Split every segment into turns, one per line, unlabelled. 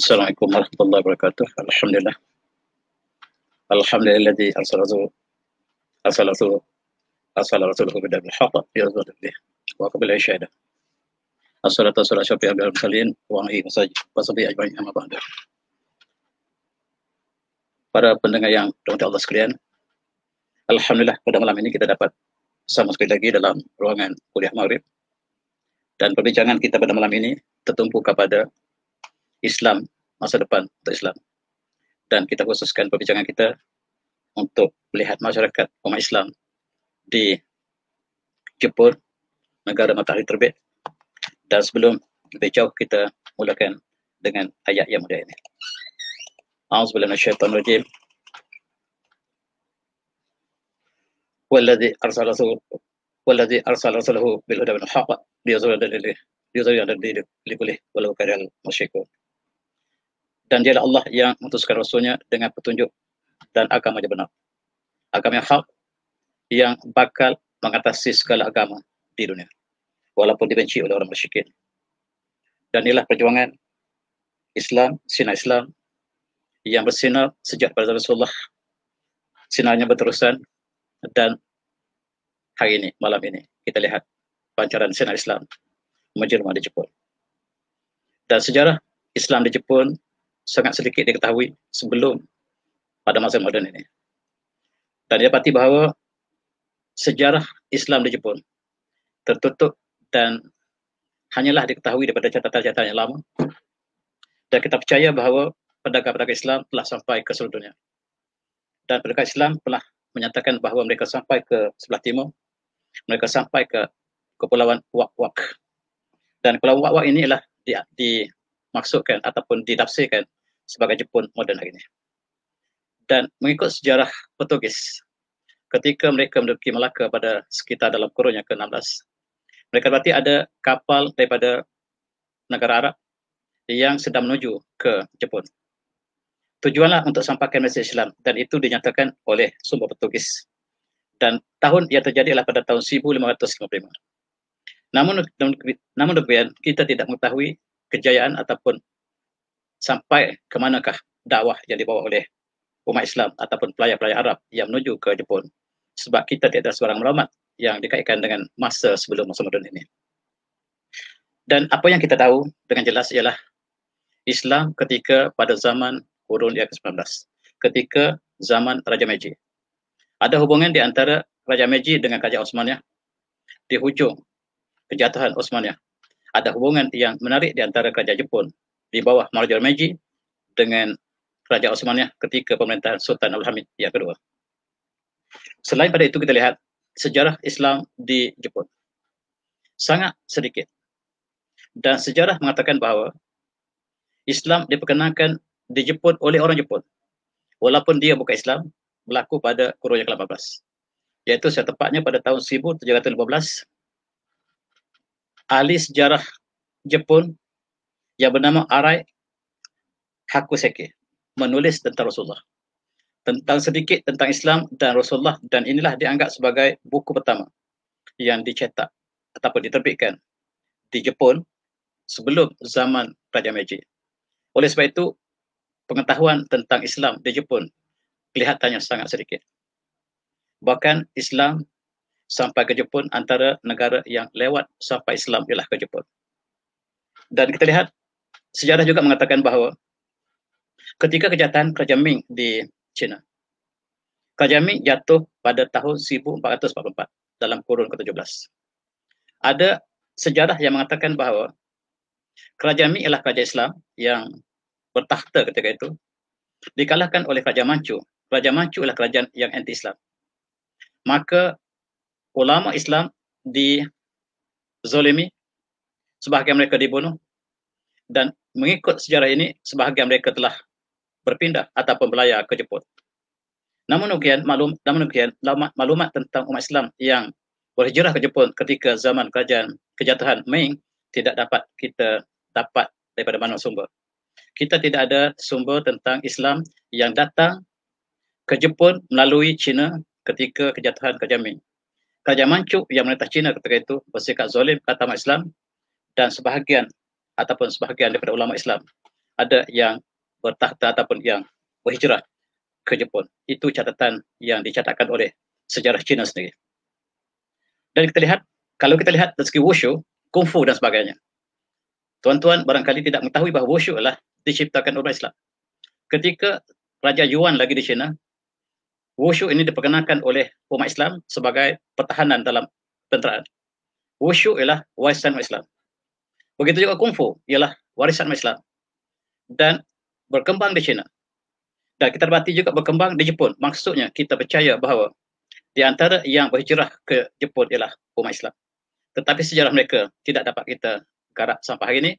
Assalamualaikum warahmatullahi wabarakatuh. Alhamdulillah. Alhamdulillah di Asalatu Asalatu asal rasul asal rasul bin haq ya rabbi wa qabil ashada. Assalatu wassalamu ala asyrafil mursalin wa ahli masajid wa sabi ajmain amma ba'du. Para pendengar yang dirahmati Allah sekalian, alhamdulillah pada malam ini kita dapat sama sekali lagi dalam ruangan kuliah maghrib dan perbincangan kita pada malam ini tertumpu kepada Islam masa depan untuk Islam. Dan kita khususkan perbincangan kita untuk melihat masyarakat umat Islam di Jepun, negara matahari terbit. Dan sebelum lebih jauh kita mulakan dengan ayat yang mulia ini. Auzubillahi minasyaitonir rajim. والذي ارسل رسوله والذي ارسل رسوله بالهدى من الحق ليظهر لكله ولو كره المشركون dan dialah Allah yang mengutuskan Rasulnya dengan petunjuk dan agama yang benar. Agama yang hak yang bakal mengatasi segala agama di dunia. Walaupun dibenci oleh orang musyrikin. Dan inilah perjuangan Islam, sinar Islam yang bersinar sejak pada Rasulullah. Sinarnya berterusan dan hari ini, malam ini, kita lihat pancaran sinar Islam menjelma di Jepun. Dan sejarah Islam di Jepun sangat sedikit diketahui sebelum pada masa moden ini. Dan dia dapati bahawa sejarah Islam di Jepun tertutup dan
hanyalah diketahui daripada catatan-catatan yang lama. Dan kita percaya bahawa pedagang-pedagang Islam telah sampai ke seluruh dunia. Dan pedagang Islam telah menyatakan bahawa mereka sampai ke sebelah timur. Mereka sampai ke kepulauan Wak-Wak. Dan kepulauan Wak-Wak ini ialah dimaksudkan ataupun didapsikan sebagai Jepun moden hari ini. Dan mengikut sejarah Portugis, ketika mereka menduduki Melaka pada sekitar dalam kurun yang ke-16, mereka berarti ada kapal daripada negara Arab yang sedang menuju ke Jepun. Tujuanlah untuk sampaikan mesej Islam dan itu dinyatakan oleh sumber Portugis. Dan tahun ia terjadi adalah pada tahun 1555. Namun, namun demikian, kita tidak mengetahui kejayaan ataupun sampai ke manakah dakwah yang dibawa oleh umat Islam ataupun pelayar-pelayar Arab yang menuju ke Jepun sebab kita tidak ada seorang melamat yang dikaitkan dengan masa sebelum masa modern ini. Dan apa yang kita tahu dengan jelas ialah Islam ketika pada zaman kurun yang ke-19, ketika zaman Raja Meiji. Ada hubungan di antara Raja Meiji dengan Kerajaan Osmania di hujung kejatuhan Osmania. Ada hubungan yang menarik di antara Kerajaan Jepun di bawah Marjal Meji dengan Kerajaan Osmania ketika pemerintahan Sultan Abdul Hamid yang kedua. Selain pada itu kita lihat sejarah Islam di Jepun. Sangat sedikit. Dan sejarah mengatakan bahawa Islam diperkenalkan di Jepun oleh orang Jepun. Walaupun dia bukan Islam, berlaku pada kurun yang ke-18. Iaitu setepatnya pada tahun 1715, ahli sejarah Jepun yang bernama Arai Hakuseke menulis tentang Rasulullah tentang sedikit tentang Islam dan Rasulullah dan inilah dianggap sebagai buku pertama yang dicetak ataupun diterbitkan di Jepun sebelum zaman Raja Meiji. Oleh sebab itu, pengetahuan tentang Islam di Jepun kelihatannya sangat sedikit. Bahkan Islam sampai ke Jepun antara negara yang lewat sampai Islam ialah ke Jepun. Dan kita lihat sejarah juga mengatakan bahawa ketika kejahatan kerajaan Ming di China, kerajaan Ming jatuh pada tahun 1444 dalam kurun ke-17. Ada sejarah yang mengatakan bahawa kerajaan Ming ialah kerajaan Islam yang bertakhta ketika itu dikalahkan oleh kerajaan Manchu. Kerajaan Manchu ialah kerajaan yang anti-Islam. Maka ulama Islam di Zolimi sebahagian mereka dibunuh dan mengikut sejarah ini sebahagian mereka telah berpindah ataupun belayar ke Jepun. Namun demikian, maklum, namun demikian maklumat, maklumat tentang umat Islam yang berhijrah ke Jepun ketika zaman kerajaan kejatuhan Ming tidak dapat kita dapat daripada mana sumber. Kita tidak ada sumber tentang Islam yang datang ke Jepun melalui China ketika kejatuhan kerajaan Ming. Kerajaan Manchu yang menentang China ketika itu bersikap zalim kata umat Islam dan sebahagian ataupun sebahagian daripada ulama Islam ada yang bertakhta ataupun yang berhijrah ke Jepun. Itu catatan yang dicatatkan oleh sejarah China sendiri. Dan kita lihat, kalau kita lihat dari segi Wushu, Kung Fu dan sebagainya. Tuan-tuan barangkali tidak mengetahui bahawa Wushu adalah diciptakan oleh Islam. Ketika Raja Yuan lagi di China, Wushu ini diperkenalkan oleh umat Islam sebagai pertahanan dalam tenteraan. Wushu ialah warisan Islam. Begitu juga kungfu ialah warisan Islam dan berkembang di China. Dan kita berarti juga berkembang di Jepun. Maksudnya kita percaya bahawa di antara yang berhijrah ke Jepun ialah umat Islam. Tetapi sejarah mereka tidak dapat kita garap sampai hari ini.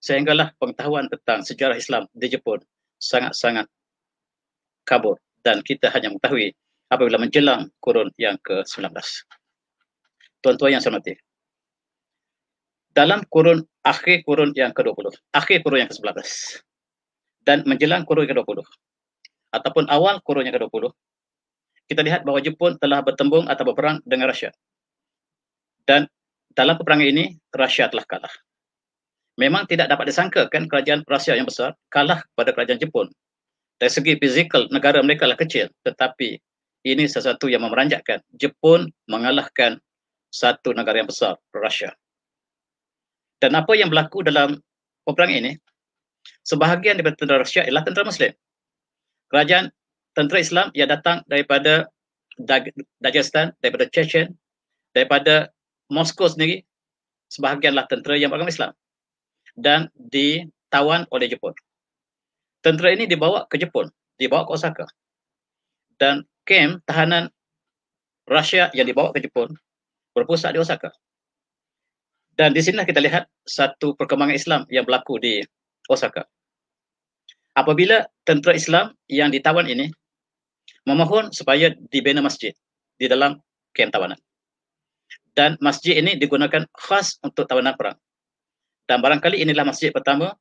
Sehinggalah pengetahuan tentang sejarah Islam di Jepun sangat-sangat
kabur. Dan kita hanya mengetahui apabila menjelang kurun yang ke-19. Tuan-tuan yang saya hormati dalam
kurun akhir kurun yang ke-20, akhir kurun yang ke-11 dan menjelang kurun yang ke-20 ataupun awal kurun yang ke-20 kita lihat bahawa Jepun telah bertembung atau berperang dengan Rusia dan dalam peperangan ini Rusia telah kalah memang tidak dapat disangka kan kerajaan Rusia yang besar kalah pada kerajaan Jepun dari segi fizikal negara mereka lah kecil tetapi ini sesuatu yang memeranjakkan Jepun mengalahkan satu negara yang besar Rusia dan apa yang berlaku dalam peperangan ini, sebahagian daripada tentera Rusia ialah tentera Muslim. Kerajaan tentera Islam yang datang daripada Dagestan, daripada Chechen, daripada Moskow sendiri, sebahagianlah tentera yang beragama Islam dan ditawan oleh Jepun. Tentera ini dibawa ke Jepun, dibawa ke Osaka. Dan kem tahanan Rusia yang dibawa ke Jepun berpusat di Osaka. Dan di sinilah kita lihat satu perkembangan Islam yang berlaku di Osaka. Apabila tentera Islam yang ditawan ini memohon supaya dibina masjid di dalam kem tawanan. Dan masjid ini digunakan khas untuk tawanan perang. Dan barangkali inilah masjid pertama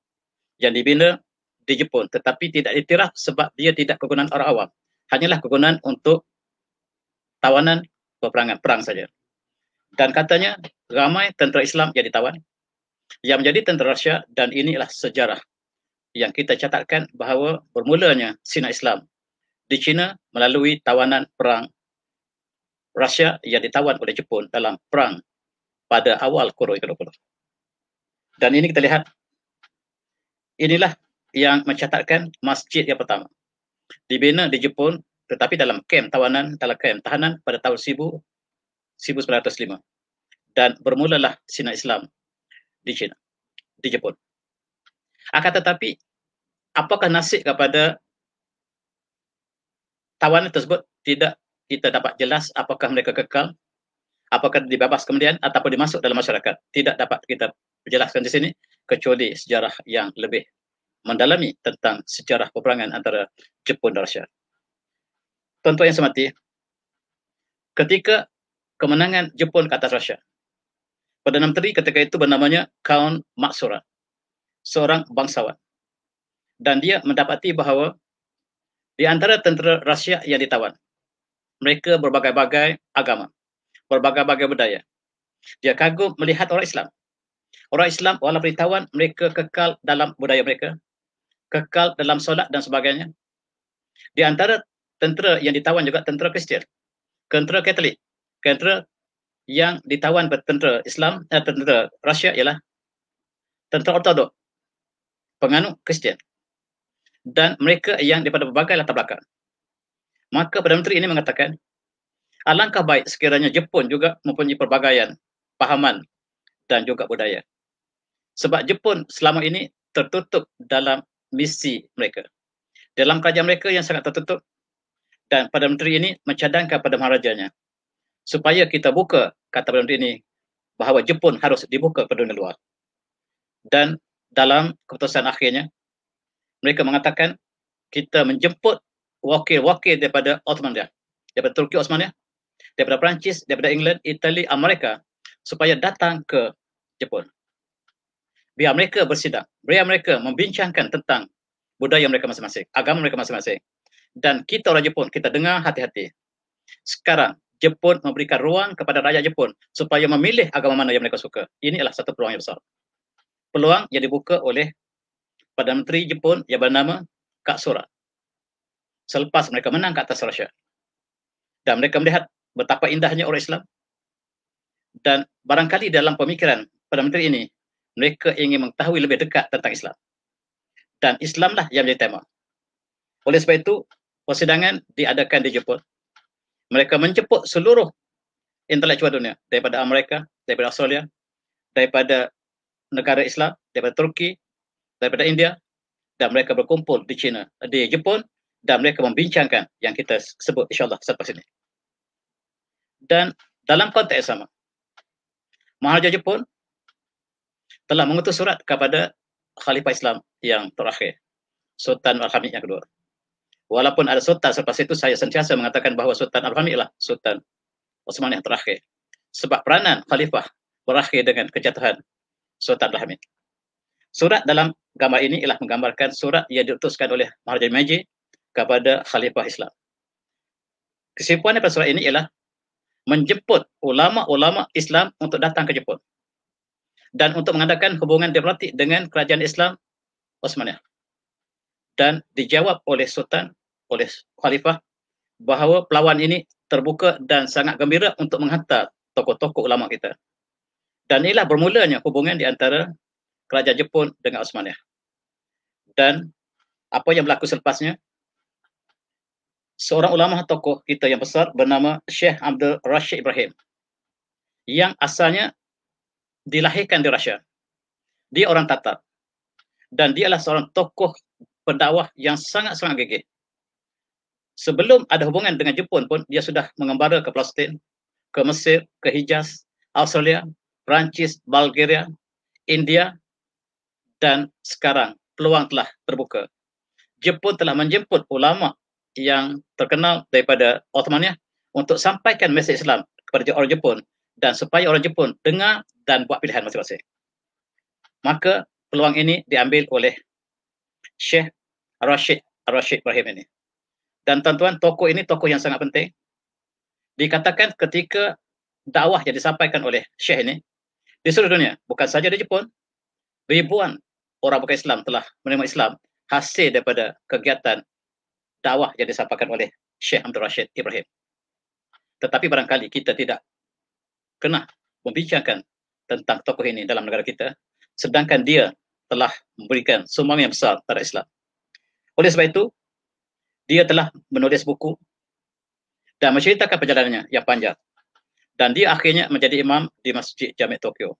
yang dibina di Jepun tetapi tidak ditiraf sebab dia tidak kegunaan orang awam. Hanyalah kegunaan untuk tawanan peperangan perang saja dan katanya ramai tentera Islam yang ditawan yang menjadi tentera Rusia dan inilah sejarah yang kita catatkan bahawa bermulanya Sina Islam di China melalui tawanan perang Rusia yang ditawan oleh Jepun dalam perang pada awal kurun ke-20. Dan ini kita lihat inilah yang mencatatkan masjid yang pertama dibina di Jepun tetapi dalam kem tawanan dalam kem tahanan pada tahun 1905 dan bermulalah Sina Islam di China, di Jepun. Akan tetapi, apakah nasib kepada tawanan tersebut tidak kita dapat jelas apakah mereka kekal, apakah dibabas kemudian ataupun dimasuk dalam masyarakat. Tidak dapat kita jelaskan di sini kecuali sejarah yang lebih mendalami tentang sejarah peperangan antara Jepun dan Rusia. Tuan-tuan yang semati, ketika kemenangan Jepun ke atas Rusia. pada enam teri ketika itu bernamanya Kaun Matsura, seorang bangsawan. Dan dia mendapati bahawa di antara tentera Rusia yang ditawan, mereka berbagai-bagai agama, berbagai-bagai budaya. Dia kagum melihat orang Islam. Orang Islam walaupun ditawan, mereka kekal dalam budaya mereka, kekal dalam solat dan sebagainya. Di antara tentera yang ditawan juga tentera Kristian, tentera Katolik, tentera yang ditawan tentera Islam eh, tentera Rusia ialah tentera ortodok penganut Kristian dan mereka yang daripada berbagai latar belakang maka Perdana Menteri ini mengatakan alangkah baik sekiranya Jepun juga mempunyai perbagaian pahaman dan juga budaya sebab Jepun selama ini tertutup dalam misi mereka dalam kerajaan mereka yang sangat tertutup dan Perdana Menteri ini mencadangkan pada maharajanya supaya kita buka kata dalam ini bahawa Jepun harus dibuka kepada dunia luar. Dan dalam keputusan akhirnya, mereka mengatakan kita menjemput wakil-wakil daripada Ottoman dia daripada Turki Ottomania, daripada Perancis, daripada England, Itali, Amerika supaya datang ke Jepun. Biar mereka bersidang, biar mereka membincangkan tentang budaya mereka masing-masing, agama mereka masing-masing. Dan kita orang Jepun, kita dengar hati-hati. Sekarang Jepun memberikan ruang kepada rakyat Jepun supaya memilih agama mana yang mereka suka. Ini adalah satu peluang yang besar. Peluang yang dibuka oleh Perdana Menteri Jepun yang bernama Kak Sura. Selepas mereka menang ke atas Rusia. Dan mereka melihat betapa indahnya orang Islam. Dan barangkali dalam pemikiran Perdana Menteri ini, mereka ingin mengetahui lebih dekat tentang Islam. Dan Islamlah yang menjadi tema. Oleh sebab itu, persidangan diadakan di Jepun mereka menjemput seluruh intelektual dunia daripada Amerika, daripada Australia, daripada negara Islam, daripada Turki, daripada India dan mereka berkumpul di China, di Jepun dan mereka membincangkan yang kita sebut insyaAllah selepas ini. Dan dalam konteks yang sama, Maharaja Jepun telah mengutus surat kepada Khalifah Islam yang terakhir, Sultan Al-Hamid yang kedua. Walaupun ada sultan selepas itu saya sentiasa mengatakan bahawa Sultan Al-Fahmi lah Sultan Osman yang terakhir. Sebab peranan khalifah berakhir dengan kejatuhan Sultan Al-Fahmi. Surat dalam gambar ini ialah menggambarkan surat yang diutuskan oleh Maharaja Meji kepada khalifah Islam. Kesimpulan daripada surat ini ialah menjemput ulama-ulama Islam untuk datang ke Jepun dan untuk mengadakan hubungan diplomatik dengan kerajaan Islam Osmania dan dijawab oleh Sultan oleh khalifah bahawa pelawan ini terbuka dan sangat gembira untuk menghantar tokoh-tokoh ulama kita. Dan inilah bermulanya hubungan di antara kerajaan Jepun dengan Osmaniyah. Dan apa yang berlaku selepasnya? Seorang ulama tokoh kita yang besar bernama Sheikh Abdul Rashid Ibrahim yang asalnya dilahirkan di Rusia. Dia orang Tatar. Dan dia adalah seorang tokoh pendakwah yang sangat-sangat gigih sebelum ada hubungan dengan Jepun pun dia sudah mengembara ke Palestin, ke Mesir, ke Hijaz, Australia, Perancis, Bulgaria, India dan sekarang peluang telah terbuka. Jepun telah menjemput ulama yang terkenal daripada Ottomania ya, untuk sampaikan mesej Islam kepada orang Jepun dan supaya orang Jepun dengar dan buat pilihan masing-masing. Maka peluang ini diambil oleh Syekh Rashid Rashid Ibrahim ini dan tuan-tuan tokoh ini tokoh yang sangat penting dikatakan ketika dakwah yang disampaikan oleh Syekh ini di seluruh dunia bukan saja di Jepun ribuan orang bukan Islam telah menerima Islam hasil daripada kegiatan dakwah yang disampaikan oleh Syekh Abdul Rashid Ibrahim tetapi barangkali kita tidak kena membincangkan tentang tokoh ini dalam negara kita sedangkan dia telah memberikan sumbangan yang besar terhadap Islam oleh sebab itu dia telah menulis buku dan menceritakan perjalanannya yang panjang. Dan dia akhirnya menjadi imam di Masjid Jamek Tokyo.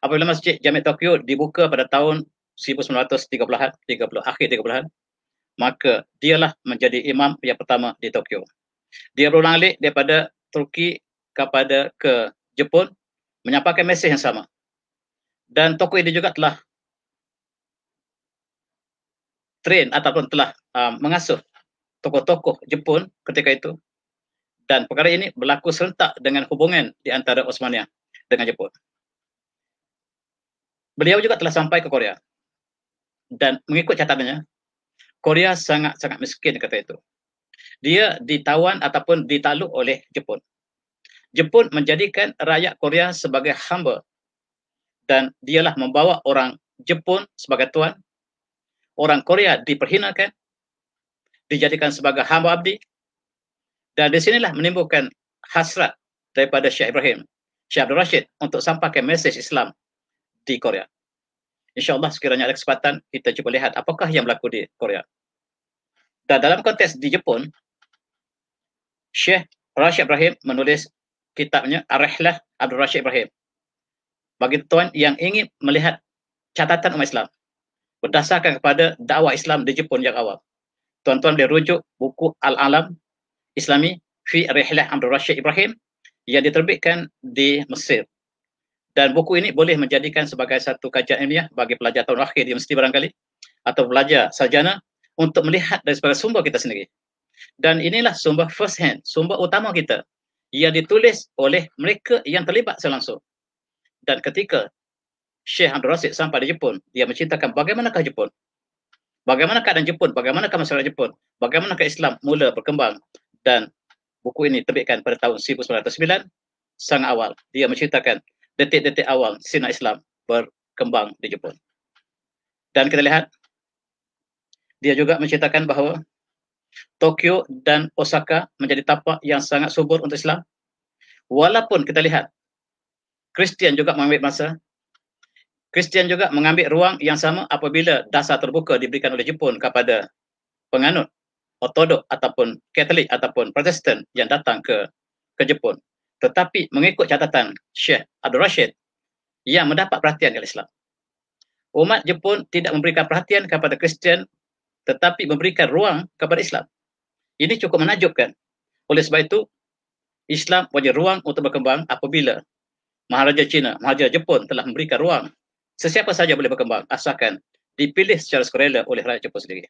Apabila Masjid Jamek Tokyo dibuka pada tahun 1930-an, akhir 30-an, maka dialah menjadi imam yang pertama di Tokyo. Dia berulang alik daripada Turki kepada ke Jepun menyampaikan mesej yang sama. Dan tokoh ini juga telah train ataupun telah um, mengasuh tokoh-tokoh Jepun ketika itu dan perkara ini berlaku serentak dengan hubungan di antara Osmania dengan Jepun. Beliau juga telah sampai ke Korea dan mengikut catatannya, Korea sangat-sangat miskin ketika itu. Dia ditawan ataupun ditaluk oleh Jepun. Jepun menjadikan rakyat Korea sebagai hamba dan dialah membawa orang Jepun sebagai tuan. Orang Korea diperhinakan dijadikan sebagai hamba abdi. Dan di sinilah menimbulkan hasrat daripada Syekh Ibrahim, Syekh Abdul Rashid untuk sampaikan mesej Islam di Korea. InsyaAllah sekiranya ada kesempatan, kita cuba lihat apakah yang berlaku di Korea. Dan dalam konteks di Jepun, Syekh Rashid Ibrahim menulis kitabnya Ar-Rihlah Abdul Rashid Ibrahim. Bagi tuan yang ingin melihat catatan umat Islam berdasarkan kepada dakwah Islam di Jepun yang awal tuan-tuan boleh rujuk buku Al-Alam Islami Fi Rihlah Amr Rashid Ibrahim yang diterbitkan di Mesir. Dan buku ini boleh menjadikan sebagai satu kajian ilmiah bagi pelajar tahun akhir di mesti barangkali atau pelajar sarjana untuk melihat dari sebagai sumber kita sendiri. Dan inilah sumber first hand, sumber utama kita yang ditulis oleh mereka yang terlibat selangsung. Dan ketika Syekh Abdul Rasid sampai di Jepun, dia menceritakan bagaimanakah Jepun Bagaimana keadaan Jepun? Bagaimana keadaan masyarakat Jepun? Bagaimana ke Islam mula berkembang? Dan buku ini terbitkan pada tahun 1909, sangat awal. Dia menceritakan detik-detik awal sinar Islam berkembang di Jepun. Dan kita lihat, dia juga menceritakan bahawa Tokyo dan Osaka menjadi tapak yang sangat subur untuk Islam. Walaupun kita lihat, Kristian juga mengambil masa Kristian juga mengambil ruang yang sama apabila dasar terbuka diberikan oleh Jepun kepada penganut ortodok ataupun katolik ataupun protestan yang datang ke ke Jepun. Tetapi mengikut catatan Syekh Abdul Rashid yang mendapat perhatian dari Islam. Umat Jepun tidak memberikan perhatian kepada Kristian tetapi memberikan ruang kepada Islam. Ini cukup menajubkan. Oleh sebab itu, Islam wajib ruang untuk berkembang apabila Maharaja China, Maharaja Jepun telah memberikan ruang sesiapa sahaja boleh berkembang asalkan dipilih secara sukarela oleh rakyat Jepun sendiri.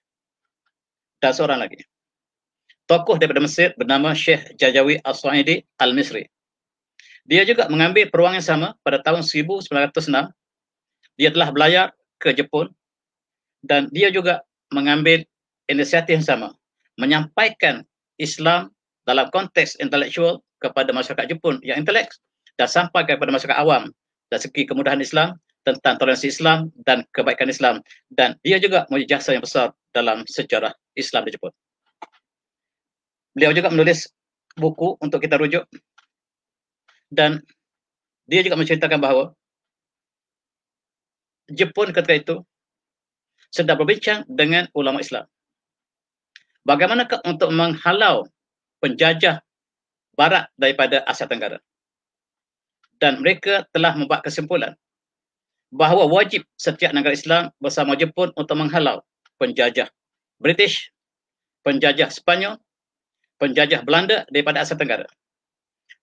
Dan seorang lagi. Tokoh daripada Mesir bernama Sheikh Jajawi Aswaidi Al-Misri. Dia juga mengambil peruang yang sama pada tahun 1906. Dia telah belayar ke Jepun dan dia juga mengambil inisiatif yang sama. Menyampaikan Islam dalam konteks intelektual kepada masyarakat Jepun yang intelek dan sampaikan kepada masyarakat awam dari segi kemudahan Islam tentang toleransi Islam dan kebaikan Islam dan dia juga menjadi jasa yang besar dalam sejarah Islam di Jepun. Beliau juga menulis buku untuk kita rujuk dan dia juga menceritakan bahawa Jepun ketika itu sedang berbincang dengan ulama Islam. Bagaimanakah untuk menghalau penjajah barat daripada Asia Tenggara? Dan mereka telah membuat kesimpulan bahawa wajib setiap negara Islam bersama Jepun untuk menghalau penjajah British, penjajah Spanyol, penjajah Belanda daripada Asia Tenggara.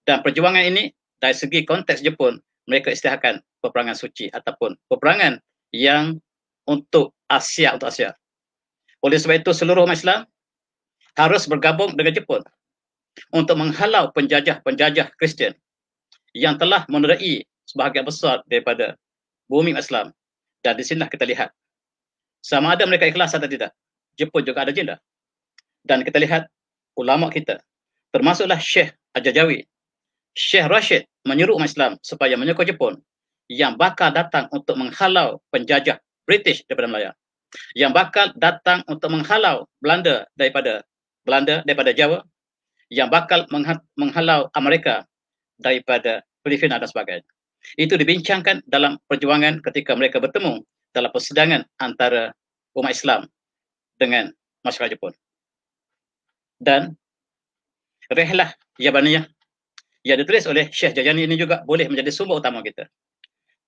Dan perjuangan ini dari segi konteks Jepun, mereka istilahkan peperangan suci ataupun peperangan yang untuk Asia untuk Asia. Oleh sebab itu seluruh umat Islam harus bergabung dengan Jepun untuk menghalau penjajah-penjajah Kristian yang telah menerai sebahagian besar daripada bumi Islam. Dan di sinilah kita lihat sama ada mereka ikhlas atau tidak. Jepun juga ada jenda. Dan kita lihat ulama kita termasuklah Syekh Ajajawi. Syekh Rashid menyeru umat Islam supaya menyokong Jepun yang bakal datang untuk menghalau penjajah British daripada Melaya. Yang bakal datang untuk menghalau Belanda daripada Belanda daripada Jawa. Yang bakal menghalau Amerika daripada Filipina dan sebagainya. Itu dibincangkan dalam perjuangan ketika mereka bertemu dalam persidangan antara umat Islam dengan masyarakat Jepun. Dan rehlah Yabaniyah yang ditulis oleh Syekh Jajani ini juga boleh menjadi sumber utama kita.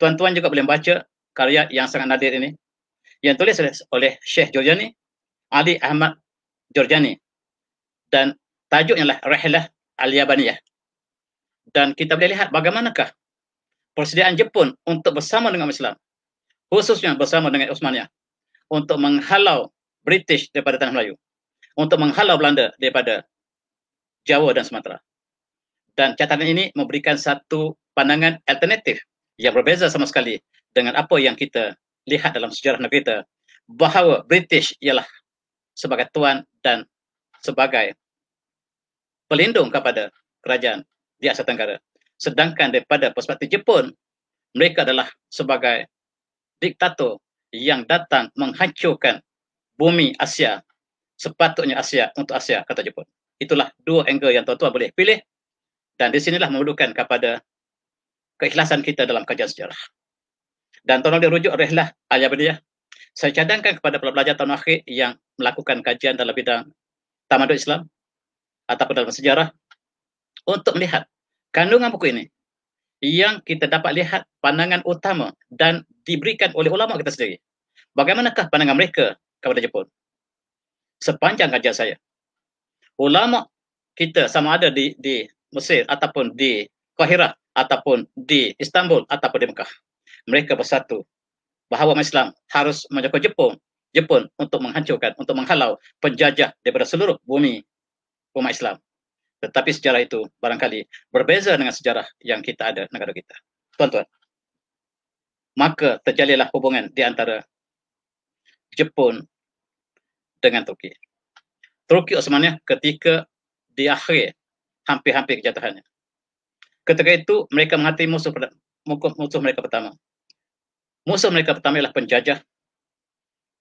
Tuan-tuan juga boleh baca karya yang sangat nadir ini yang tulis oleh Syekh Jajani, Ali Ahmad Jorjani dan tajuknya lah Rehlah Al-Yabaniyah. Dan kita boleh lihat bagaimanakah persediaan Jepun untuk bersama dengan Islam khususnya bersama dengan Osmania untuk menghalau British daripada Tanah Melayu untuk menghalau Belanda daripada Jawa dan Sumatera dan catatan ini memberikan satu pandangan alternatif yang berbeza sama sekali dengan apa yang kita lihat dalam sejarah negeri kita bahawa British ialah sebagai tuan dan sebagai pelindung kepada kerajaan di Asia Tenggara Sedangkan daripada perspektif Jepun, mereka adalah sebagai diktator yang datang menghancurkan bumi Asia. Sepatutnya Asia untuk Asia, kata Jepun. Itulah dua angle yang tuan-tuan boleh pilih. Dan di sinilah memerlukan kepada keikhlasan kita dalam kajian sejarah. Dan tuan-tuan boleh rujuk adalah ayat berdia. Saya cadangkan kepada pelajar tahun akhir yang melakukan kajian dalam bidang tamadun Islam ataupun dalam sejarah untuk melihat kandungan buku ini yang kita dapat lihat pandangan utama dan diberikan oleh ulama kita sendiri. Bagaimanakah pandangan mereka kepada Jepun? Sepanjang kajian saya, ulama kita sama ada di di Mesir ataupun di Kahirah ataupun di Istanbul ataupun di Mekah. Mereka bersatu bahawa Islam harus menjaga Jepun, Jepun untuk menghancurkan, untuk menghalau penjajah daripada seluruh bumi umat Islam tetapi sejarah itu barangkali berbeza dengan sejarah yang kita ada negara kita. Tuan-tuan, maka terjalilah hubungan di antara Jepun dengan Turki. Turki Osmania ketika di akhir hampir-hampir kejatuhannya. Ketika itu mereka menghati musuh musuh mereka pertama. Musuh mereka pertama ialah penjajah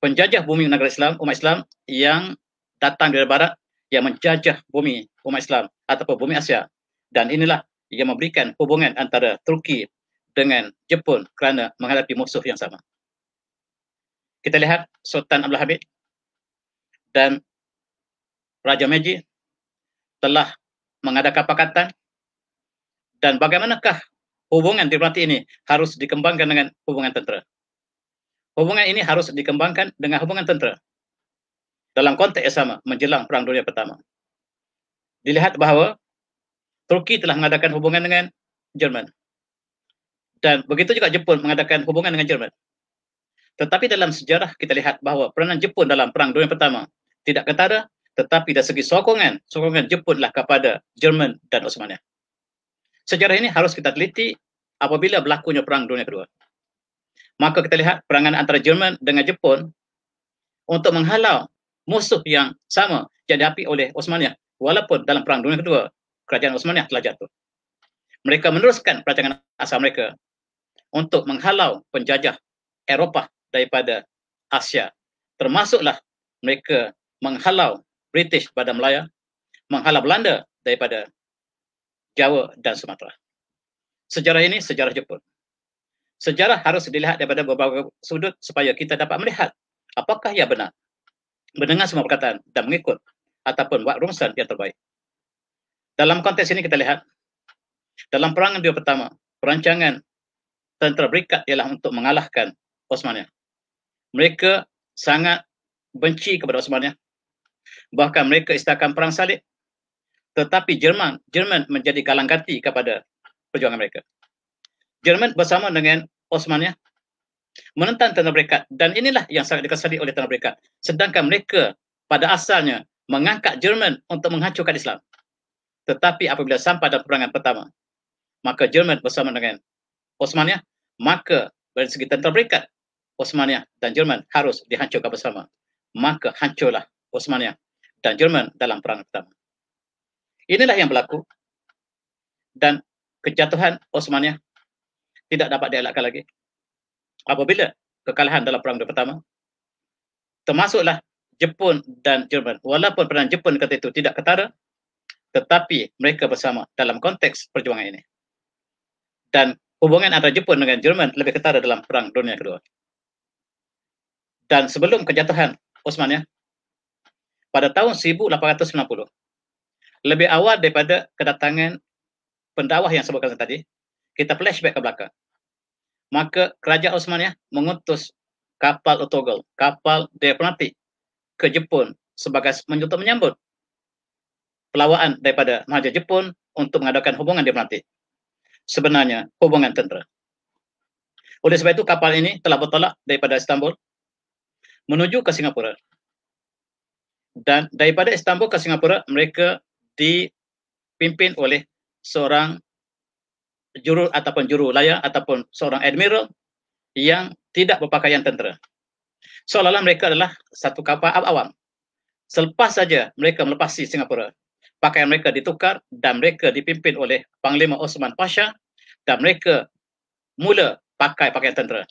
penjajah bumi negara Islam, umat Islam yang datang dari barat yang menjajah bumi umat Islam ataupun bumi Asia dan inilah yang memberikan hubungan antara Turki dengan Jepun kerana menghadapi musuh yang sama. Kita lihat Sultan Abdul Hamid dan Raja Meji telah mengadakan pakatan dan bagaimanakah hubungan diplomatik ini harus dikembangkan dengan hubungan tentera. Hubungan ini harus dikembangkan dengan hubungan tentera dalam konteks yang sama menjelang Perang Dunia Pertama. Dilihat bahawa Turki telah mengadakan hubungan dengan Jerman. Dan begitu juga Jepun mengadakan hubungan dengan Jerman. Tetapi dalam sejarah kita lihat bahawa peranan Jepun dalam Perang Dunia Pertama tidak ketara tetapi dari segi sokongan, sokongan Jepunlah kepada Jerman dan Osmania. Sejarah ini harus kita teliti apabila berlakunya Perang Dunia Kedua. Maka kita lihat perangan antara Jerman dengan Jepun untuk menghalau musuh yang sama yang dihapi oleh Osmaniyah walaupun dalam perang dunia kedua kerajaan Osmaniyah telah jatuh. Mereka meneruskan perancangan asal mereka untuk menghalau penjajah Eropah daripada Asia. Termasuklah mereka menghalau British pada Melaya, menghalau Belanda daripada Jawa dan Sumatera. Sejarah ini sejarah Jepun. Sejarah harus dilihat daripada beberapa sudut supaya kita dapat melihat apakah ia benar mendengar semua perkataan dan mengikut ataupun buat rumusan yang terbaik. Dalam konteks ini kita lihat, dalam perang dia pertama, perancangan tentera berikat ialah untuk mengalahkan Osmania. Mereka sangat benci kepada Osmania. Bahkan mereka istilahkan perang salib. Tetapi Jerman, Jerman menjadi galang ganti kepada perjuangan mereka. Jerman bersama dengan Osmania menentang tanda berkat dan inilah yang sangat dikasari oleh tanda berkat sedangkan mereka pada asalnya mengangkat Jerman untuk menghancurkan Islam tetapi apabila sampai dalam perangan pertama maka Jerman bersama dengan Osmania maka dari segi tentera berikat Osmania dan Jerman harus dihancurkan bersama maka hancurlah Osmania dan Jerman dalam perangan pertama inilah yang berlaku dan kejatuhan Osmania tidak dapat dielakkan lagi apabila kekalahan dalam perang dunia pertama termasuklah Jepun dan Jerman walaupun perang Jepun kata itu tidak ketara tetapi mereka bersama dalam konteks perjuangan ini dan hubungan antara Jepun dengan Jerman lebih ketara dalam perang dunia kedua dan sebelum kejatuhan Osman ya, pada tahun 1890 lebih awal daripada kedatangan pendakwah yang sebutkan tadi kita flashback ke belakang maka kerajaan Osmaniyah mengutus kapal Otogol, kapal diplomati ke Jepun sebagai menyambut menyambut pelawaan daripada Mahaja Jepun untuk mengadakan hubungan diplomatik. Sebenarnya hubungan tentera. Oleh sebab itu kapal ini telah bertolak daripada Istanbul menuju ke Singapura. Dan daripada Istanbul ke Singapura mereka dipimpin oleh seorang juru ataupun juru layar ataupun seorang admiral yang tidak berpakaian tentera. Seolah-olah mereka adalah satu kapal awam. Selepas saja mereka melepasi Singapura, pakaian mereka ditukar dan mereka dipimpin oleh Panglima Osman Pasha dan mereka mula pakai pakaian tentera.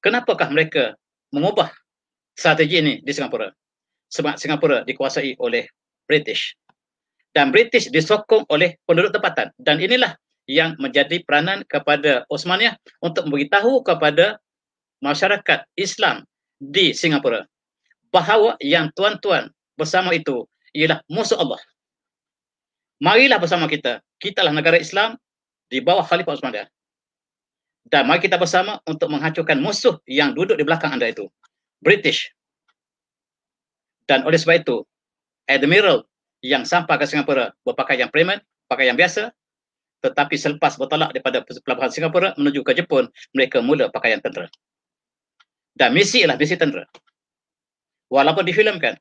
Kenapakah mereka mengubah strategi ini di Singapura? Sebab Singapura dikuasai oleh British dan British disokong oleh penduduk tempatan dan inilah yang menjadi peranan kepada Osmaniyah untuk memberitahu kepada masyarakat Islam di Singapura bahawa yang tuan-tuan bersama itu ialah musuh Allah. Marilah bersama kita. kita Kitalah negara Islam di bawah Khalifah Osmaniyah. Dan mari kita bersama untuk menghancurkan musuh yang duduk di belakang anda itu. British. Dan oleh sebab itu, Admiral yang sampai ke Singapura berpakaian premium, pakaian biasa, tetapi selepas bertolak daripada pelabuhan Singapura menuju ke Jepun, mereka mula pakaian tentera. Dan misi ialah misi tentera. Walaupun difilmkan,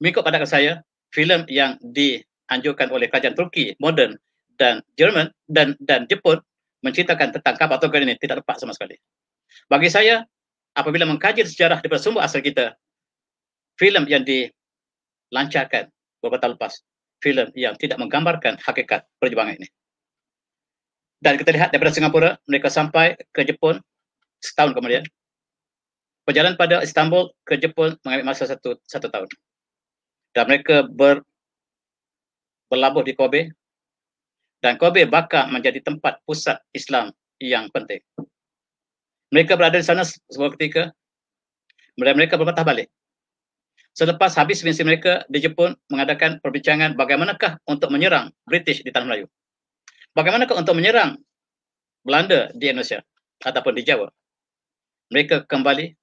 mengikut pandangan saya, filem yang dianjurkan oleh kajian Turki, modern dan Jerman dan dan Jepun menceritakan tentang kapal Tonga ini tidak tepat sama sekali. Bagi saya, apabila mengkaji sejarah daripada sumber asal kita, filem yang dilancarkan beberapa tahun lepas filem yang tidak menggambarkan hakikat perjuangan ini. Dan kita lihat daripada Singapura, mereka sampai ke Jepun setahun kemudian. Perjalanan pada Istanbul ke Jepun mengambil masa satu, satu tahun. Dan mereka ber, berlabuh di Kobe. Dan Kobe bakal menjadi tempat pusat Islam yang penting. Mereka berada di sana sebuah ketika. Mereka berpatah balik Selepas habis misi mereka di Jepun mengadakan perbincangan bagaimanakah untuk menyerang British di Tanah Melayu. Bagaimanakah untuk menyerang Belanda di Indonesia ataupun di Jawa. Mereka kembali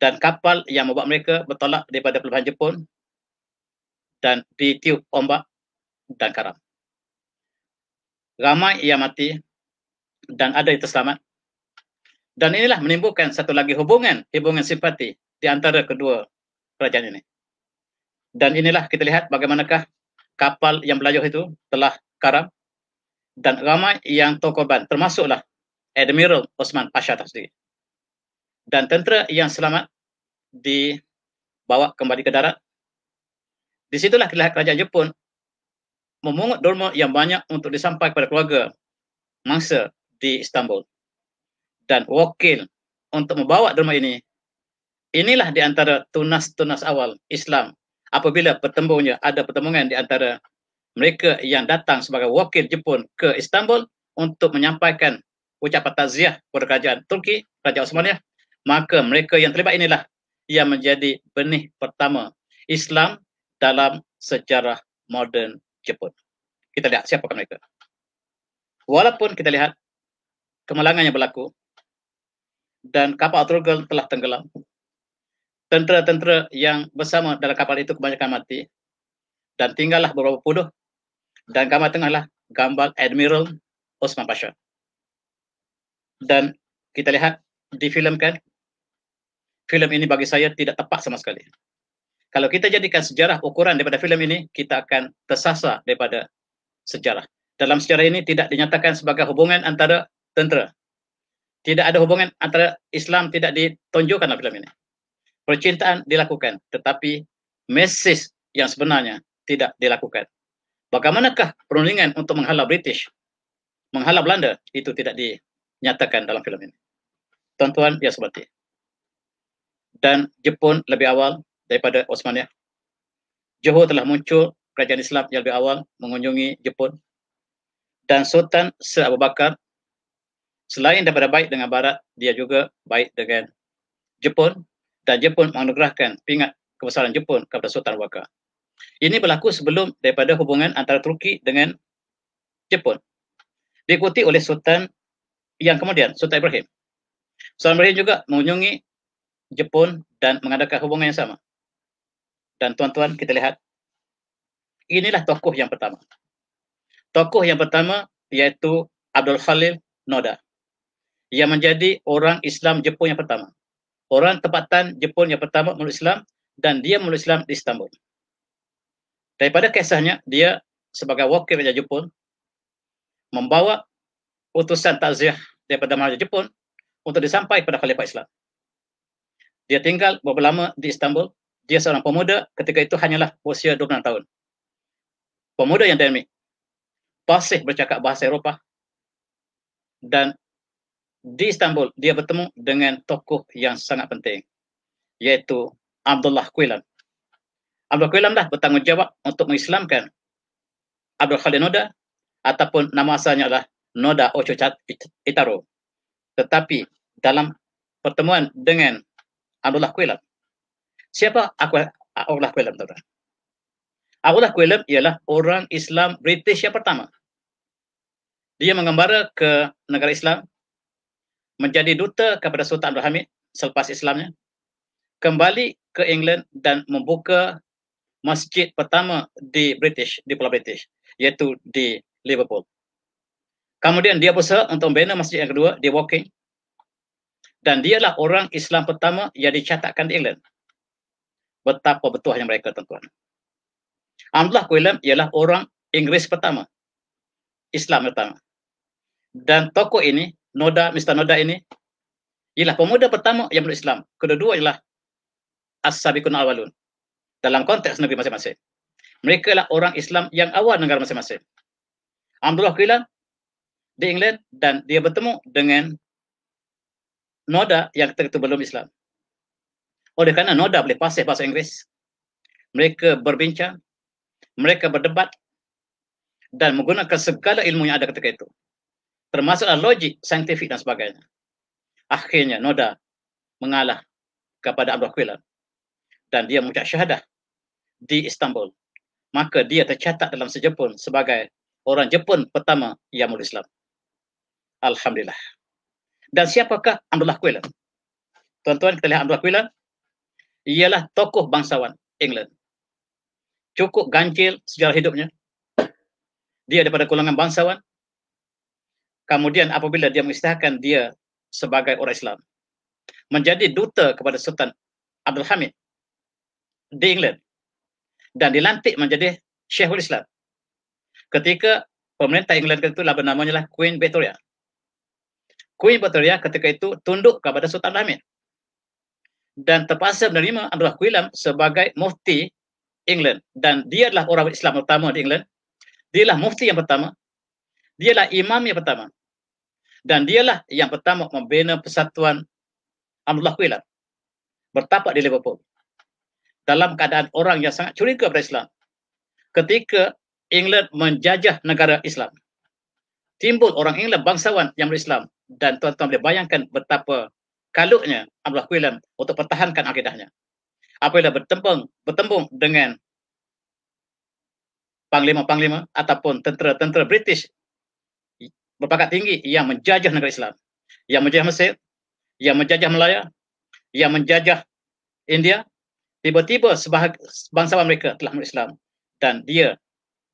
dan kapal yang membawa mereka bertolak daripada pelabuhan Jepun dan di tiup ombak dan karam. Ramai yang mati dan ada yang terselamat. Dan inilah menimbulkan satu lagi hubungan, hubungan simpati di antara kedua kerajaan ini. Dan inilah kita lihat bagaimanakah kapal yang belayar itu telah karam dan ramai yang terkorban termasuklah Admiral Osman Pasha tadi. Dan tentera yang selamat dibawa kembali ke darat. Di situlah kita lihat kerajaan Jepun memungut derma yang banyak untuk disampaikan kepada keluarga mangsa di Istanbul. Dan wakil untuk membawa derma ini Inilah di antara tunas-tunas awal Islam. Apabila pertemuannya ada pertemuan di antara mereka yang datang sebagai wakil Jepun ke Istanbul untuk menyampaikan ucapan takziah kepada kerajaan Turki, kerajaan Osmania, maka mereka yang terlibat inilah yang menjadi benih pertama Islam dalam sejarah moden Jepun. Kita lihat siapakah mereka. Walaupun kita lihat kemalangan yang berlaku dan kapal Trugel telah tenggelam, tentera-tentera yang bersama dalam kapal itu kebanyakan mati dan tinggallah beberapa puluh dan gambar tengahlah gambar Admiral Osman Pasha. Dan kita lihat di filem kan filem ini bagi saya tidak tepat sama sekali. Kalau kita jadikan sejarah ukuran daripada filem ini, kita akan tersasar daripada sejarah. Dalam sejarah ini tidak dinyatakan sebagai hubungan antara tentera. Tidak ada hubungan antara Islam tidak ditunjukkan dalam filem ini percintaan dilakukan tetapi mesej yang sebenarnya tidak dilakukan. Bagaimanakah perundingan untuk menghalau British, menghalau Belanda itu tidak dinyatakan dalam filem ini. Tuan-tuan yang sebati. Dan Jepun lebih awal daripada Osmania. Johor telah muncul kerajaan Islam yang lebih awal mengunjungi Jepun. Dan Sultan Sir Abu Bakar selain daripada baik dengan Barat, dia juga baik dengan Jepun dan Jepun menganugerahkan pingat kebesaran Jepun kepada Sultan Waka. Ini berlaku sebelum daripada hubungan antara Turki dengan Jepun. Diikuti oleh Sultan yang kemudian, Sultan Ibrahim. Sultan Ibrahim juga mengunjungi Jepun dan mengadakan hubungan yang sama. Dan tuan-tuan kita lihat, inilah tokoh yang pertama. Tokoh yang pertama iaitu Abdul Khalil Noda yang menjadi orang Islam Jepun yang pertama orang tempatan Jepun yang pertama memeluk Islam dan dia memeluk Islam di Istanbul. Daripada kisahnya, dia sebagai wakil raja Jepun membawa utusan takziah daripada Maharaja Jepun untuk disampaikan kepada Khalifah Islam. Dia tinggal beberapa lama di Istanbul. Dia seorang pemuda ketika itu hanyalah usia 26 tahun. Pemuda yang dinamik. Pasih bercakap bahasa Eropah. Dan di Istanbul dia bertemu dengan tokoh yang sangat penting iaitu Abdullah Quilan. Abdullah Quilan dah bertanggungjawab untuk mengislamkan Abdul Khalid Noda ataupun nama asalnya adalah Noda Ochochat Itaro. Tetapi dalam pertemuan dengan Abdullah Quilan, siapa aku Abdullah Quilan tuan? Abdullah Quilan ialah orang Islam British yang pertama. Dia mengembara ke negara Islam menjadi duta kepada Sultan Abdul Hamid selepas Islamnya, kembali ke England dan membuka masjid pertama di British, di Pulau British, iaitu di Liverpool. Kemudian dia berusaha untuk membina masjid yang kedua di Woking dan dialah orang Islam pertama yang dicatatkan di England. Betapa betulnya mereka tuan-tuan. Abdullah Quilam ialah orang Inggeris pertama. Islam pertama. Dan tokoh ini Noda, Mr. Noda ini ialah pemuda pertama yang menurut Islam. Kedua-dua ialah As-Sabiqun Awalun dalam konteks negeri masing-masing. Mereka ialah orang Islam yang awal negara masing-masing. Alhamdulillah, Quilan di England dan dia bertemu dengan Noda yang ketika itu belum Islam. Oleh kerana Noda boleh pasir bahasa Inggeris. Mereka berbincang, mereka berdebat dan menggunakan segala ilmu yang ada ketika itu termasuklah logik saintifik dan sebagainya. Akhirnya Noda mengalah kepada Abdul Quilan dan dia mengucap syahadah di Istanbul. Maka dia tercatat dalam sejepun sebagai orang Jepun pertama yang mula Islam. Alhamdulillah. Dan siapakah Abdullah Quillan? Tuan-tuan kita lihat Abdullah Quillan ialah tokoh bangsawan England. Cukup ganjil sejarah hidupnya. Dia daripada golongan bangsawan kemudian apabila dia mengisytiharkan dia sebagai orang Islam menjadi duta kepada Sultan Abdul Hamid di England dan dilantik menjadi Syekhul Islam ketika pemerintah England itu lah bernamanya lah Queen Victoria Queen Victoria ketika itu tunduk kepada Sultan Abdul Hamid dan terpaksa menerima Abdullah Quilam sebagai mufti England dan dia adalah orang Islam pertama di England dia adalah mufti yang pertama dia adalah imam yang pertama dan dialah yang pertama membina persatuan Amrullah Kuilan lah. bertapak di Liverpool dalam keadaan orang yang sangat curiga pada Islam ketika England menjajah negara Islam timbul orang England bangsawan yang berislam dan tuan-tuan boleh bayangkan betapa kalutnya Abdullah Quilan lah untuk pertahankan akidahnya. Apabila bertembung, bertembung dengan panglima-panglima ataupun tentera-tentera British berpangkat tinggi yang menjajah negara Islam. Yang menjajah Mesir, yang menjajah Melaya, yang menjajah India. Tiba-tiba bangsawan mereka telah menerima Islam. Dan dia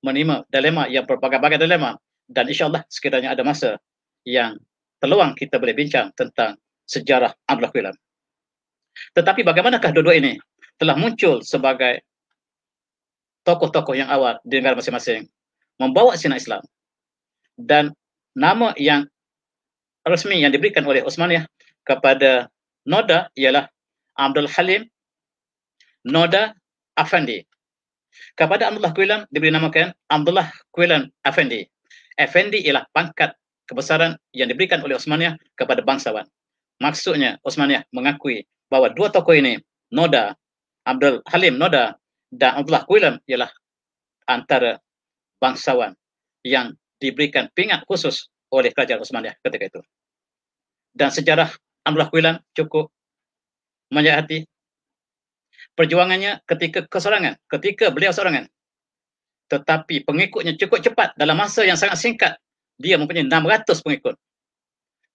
menerima dilema yang berbagai-bagai dilema. Dan insyaAllah sekiranya ada masa yang terluang kita boleh bincang tentang sejarah Abdullah Quilam. Tetapi bagaimanakah dua-dua ini telah muncul sebagai tokoh-tokoh yang awal di negara masing-masing membawa sinar Islam dan nama yang resmi yang diberikan oleh Osmaniyah kepada Noda ialah Abdul Halim Noda Afandi. Kepada Abdullah Kuilan diberi namakan Abdullah Kuilan Afandi. Afandi ialah pangkat kebesaran yang diberikan oleh Osmaniyah kepada bangsawan. Maksudnya Osmaniyah mengakui bahawa dua tokoh ini, Noda, Abdul Halim Noda dan Abdullah Kuilan ialah antara bangsawan yang diberikan pingat khusus oleh kerajaan Osmania ketika itu. Dan sejarah Amrullah Kuilan cukup menyayat hati. Perjuangannya ketika keserangan, ketika beliau serangan. Tetapi pengikutnya cukup cepat dalam masa yang sangat singkat. Dia mempunyai 600 pengikut.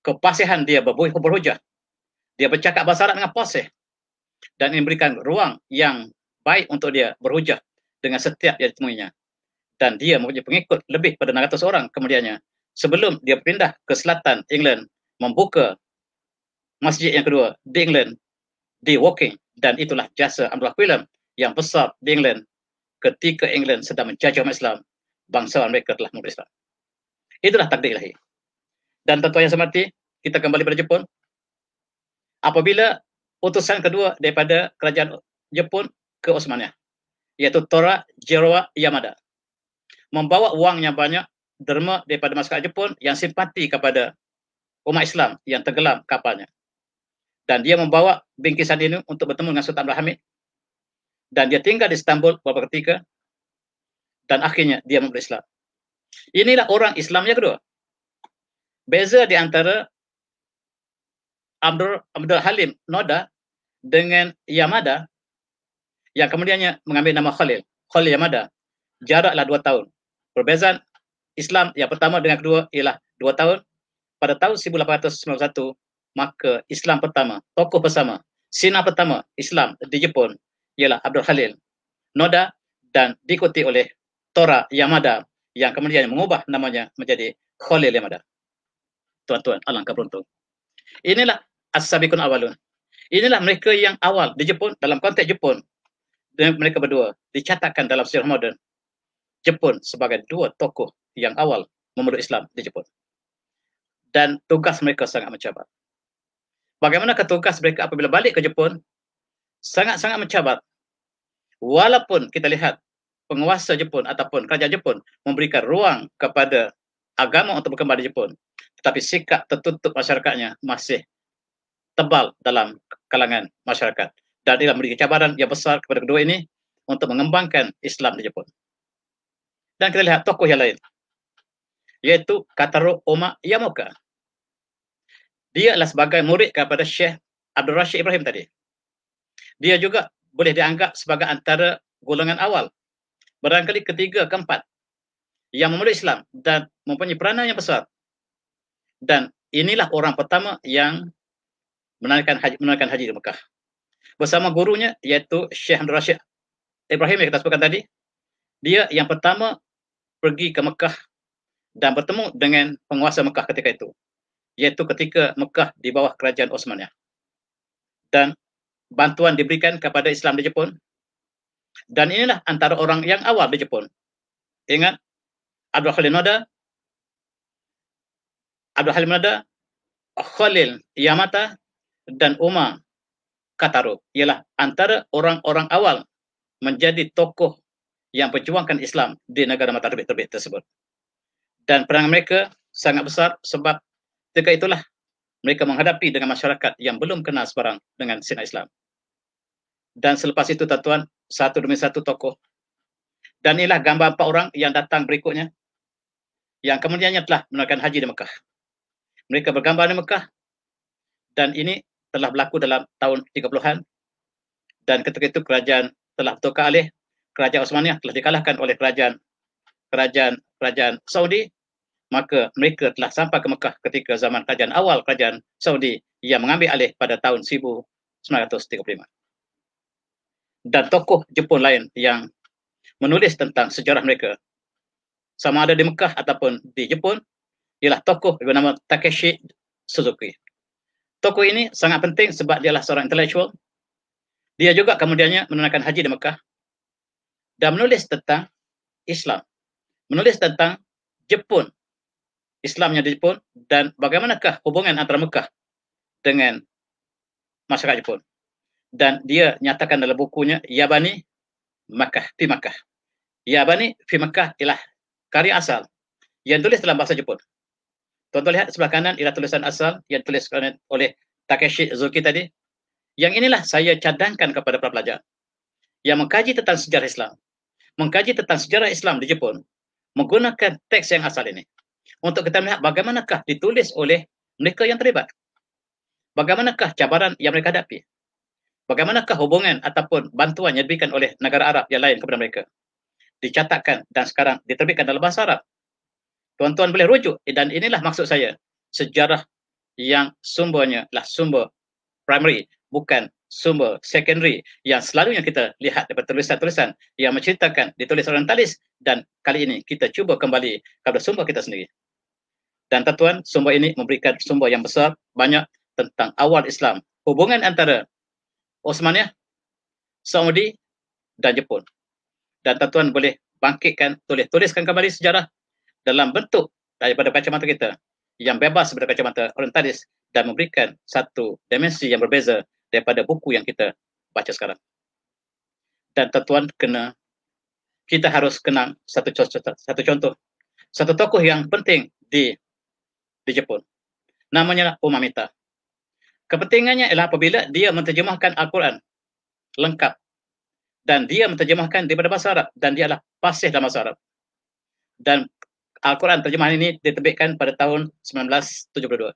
Kepasihan dia berhujah. Dia bercakap bahasa Arab dengan pasih. Dan ini memberikan ruang yang baik untuk dia berhujah dengan setiap yang ditemuinya dan dia mempunyai pengikut lebih pada 600 orang kemudiannya sebelum dia pindah ke selatan England membuka masjid yang kedua di England di Woking dan itulah jasa Abdullah Quilam yang besar di England ketika England sedang menjajah umat Islam bangsa mereka telah memberi Islam itulah takdir ilahi dan tentuannya yang semati kita kembali pada Jepun apabila utusan kedua daripada kerajaan Jepun ke Osmania iaitu Tora Jeroa Yamada membawa wang yang banyak derma daripada masyarakat Jepun yang simpati kepada umat Islam yang tenggelam kapalnya. Dan dia membawa bingkisan ini untuk bertemu dengan Sultan Abdul Hamid. Dan dia tinggal di Istanbul beberapa ketika. Dan akhirnya dia memberi Islam. Inilah orang Islam yang kedua. Beza di antara Abdul, Abdul Halim Noda dengan Yamada yang kemudiannya mengambil nama Khalil. Khalil Yamada. Jaraklah dua tahun perbezaan Islam yang pertama dengan kedua ialah dua tahun. Pada tahun 1891, maka Islam pertama, tokoh bersama, sina pertama Islam di Jepun ialah Abdul Halil Noda dan diikuti oleh Tora Yamada yang kemudian mengubah namanya menjadi Khalil Yamada. Tuan-tuan, alangkah beruntung. Inilah As-Sabiqun Awalun. Inilah mereka yang awal di Jepun dalam konteks Jepun. Dan mereka berdua dicatatkan dalam sejarah moden Jepun sebagai dua tokoh yang awal memeluk Islam di Jepun. Dan tugas mereka sangat mencabar. Bagaimana tugas mereka apabila balik ke Jepun? Sangat-sangat mencabar. Walaupun kita lihat penguasa Jepun ataupun kerajaan Jepun memberikan ruang kepada agama untuk berkembang di Jepun. Tetapi sikap tertutup masyarakatnya masih tebal dalam kalangan masyarakat. Dan ia memberikan cabaran yang besar kepada kedua ini untuk mengembangkan Islam di Jepun dan kita lihat tokoh yang lain iaitu Kataru Oma Yamoka. Dia adalah sebagai murid kepada Syekh Abdul Rashid Ibrahim tadi. Dia juga boleh dianggap sebagai antara golongan awal. Barangkali ketiga, keempat yang memulai Islam dan mempunyai peranan yang besar. Dan inilah orang pertama yang menaikkan haji, menaikkan haji di Mekah. Bersama gurunya iaitu Syekh Abdul Rashid Ibrahim yang kita sebutkan tadi. Dia yang pertama pergi ke Mekah dan bertemu dengan penguasa Mekah ketika itu iaitu ketika Mekah di bawah kerajaan Osmaniyah dan bantuan diberikan kepada Islam di Jepun dan inilah antara orang yang awal di Jepun ingat Abdul Khalil Noda Abdul Halim Noda Khalil Yamata dan Umar Kataru ialah antara orang-orang awal menjadi tokoh yang perjuangkan Islam di negara mata terbit-terbit tersebut. Dan perang mereka sangat besar sebab ketika itulah mereka menghadapi dengan masyarakat yang belum kenal sebarang dengan sinar Islam. Dan selepas itu, Tuan-Tuan, satu demi satu tokoh. Dan inilah gambar empat orang yang datang berikutnya yang kemudiannya telah menaikkan haji di Mekah. Mereka bergambar di Mekah dan ini telah berlaku dalam tahun 30-an dan ketika itu kerajaan telah bertukar alih kerajaan Osmania telah dikalahkan oleh kerajaan kerajaan kerajaan Saudi maka mereka telah sampai ke Mekah ketika zaman kerajaan awal kerajaan Saudi yang mengambil alih pada tahun 1935 dan tokoh Jepun lain yang menulis tentang sejarah mereka sama ada di Mekah ataupun di Jepun ialah tokoh bernama Takeshi Suzuki tokoh ini sangat penting sebab dialah seorang intellectual dia juga kemudiannya menunaikan haji di Mekah dan menulis tentang Islam. Menulis tentang Jepun, Islamnya di Jepun dan bagaimanakah hubungan antara Mekah dengan masyarakat Jepun. Dan dia nyatakan dalam bukunya Yabani Makkah, fi Makkah. Yabani fi Makkah ialah karya asal yang tulis dalam bahasa Jepun. Tuan-tuan lihat sebelah kanan ialah tulisan asal yang tulis oleh Takeshi Zuki tadi. Yang inilah saya cadangkan kepada para pelajar yang mengkaji tentang sejarah Islam mengkaji tentang sejarah Islam di Jepun menggunakan teks yang asal ini untuk kita melihat bagaimanakah ditulis oleh mereka yang terlibat. Bagaimanakah cabaran yang mereka hadapi? Bagaimanakah hubungan ataupun bantuan yang diberikan oleh negara Arab yang lain kepada mereka? Dicatatkan dan sekarang diterbitkan dalam bahasa Arab. Tuan-tuan boleh rujuk dan inilah maksud saya sejarah yang sumbernya lah sumber primary bukan sumber secondary yang selalu yang kita lihat daripada tulisan-tulisan yang menceritakan ditulis orang talis dan kali ini kita cuba kembali kepada sumber kita sendiri. Dan tuan-tuan, sumber ini memberikan sumber yang besar banyak tentang awal Islam, hubungan antara Osmania, ya, Saudi dan Jepun. Dan tuan-tuan boleh bangkitkan, tulis-tuliskan kembali sejarah dalam bentuk daripada kacamata kita yang bebas daripada kacamata orientalis dan memberikan satu dimensi yang berbeza daripada buku yang kita baca sekarang. Dan tuan kena kita harus kenang satu contoh satu contoh satu tokoh yang penting di di Jepun. Namanya Umamita. Kepentingannya ialah apabila dia menterjemahkan Al-Quran lengkap dan dia menterjemahkan daripada bahasa Arab dan dia adalah fasih dalam bahasa Arab. Dan Al-Quran terjemahan ini diterbitkan pada tahun 1972.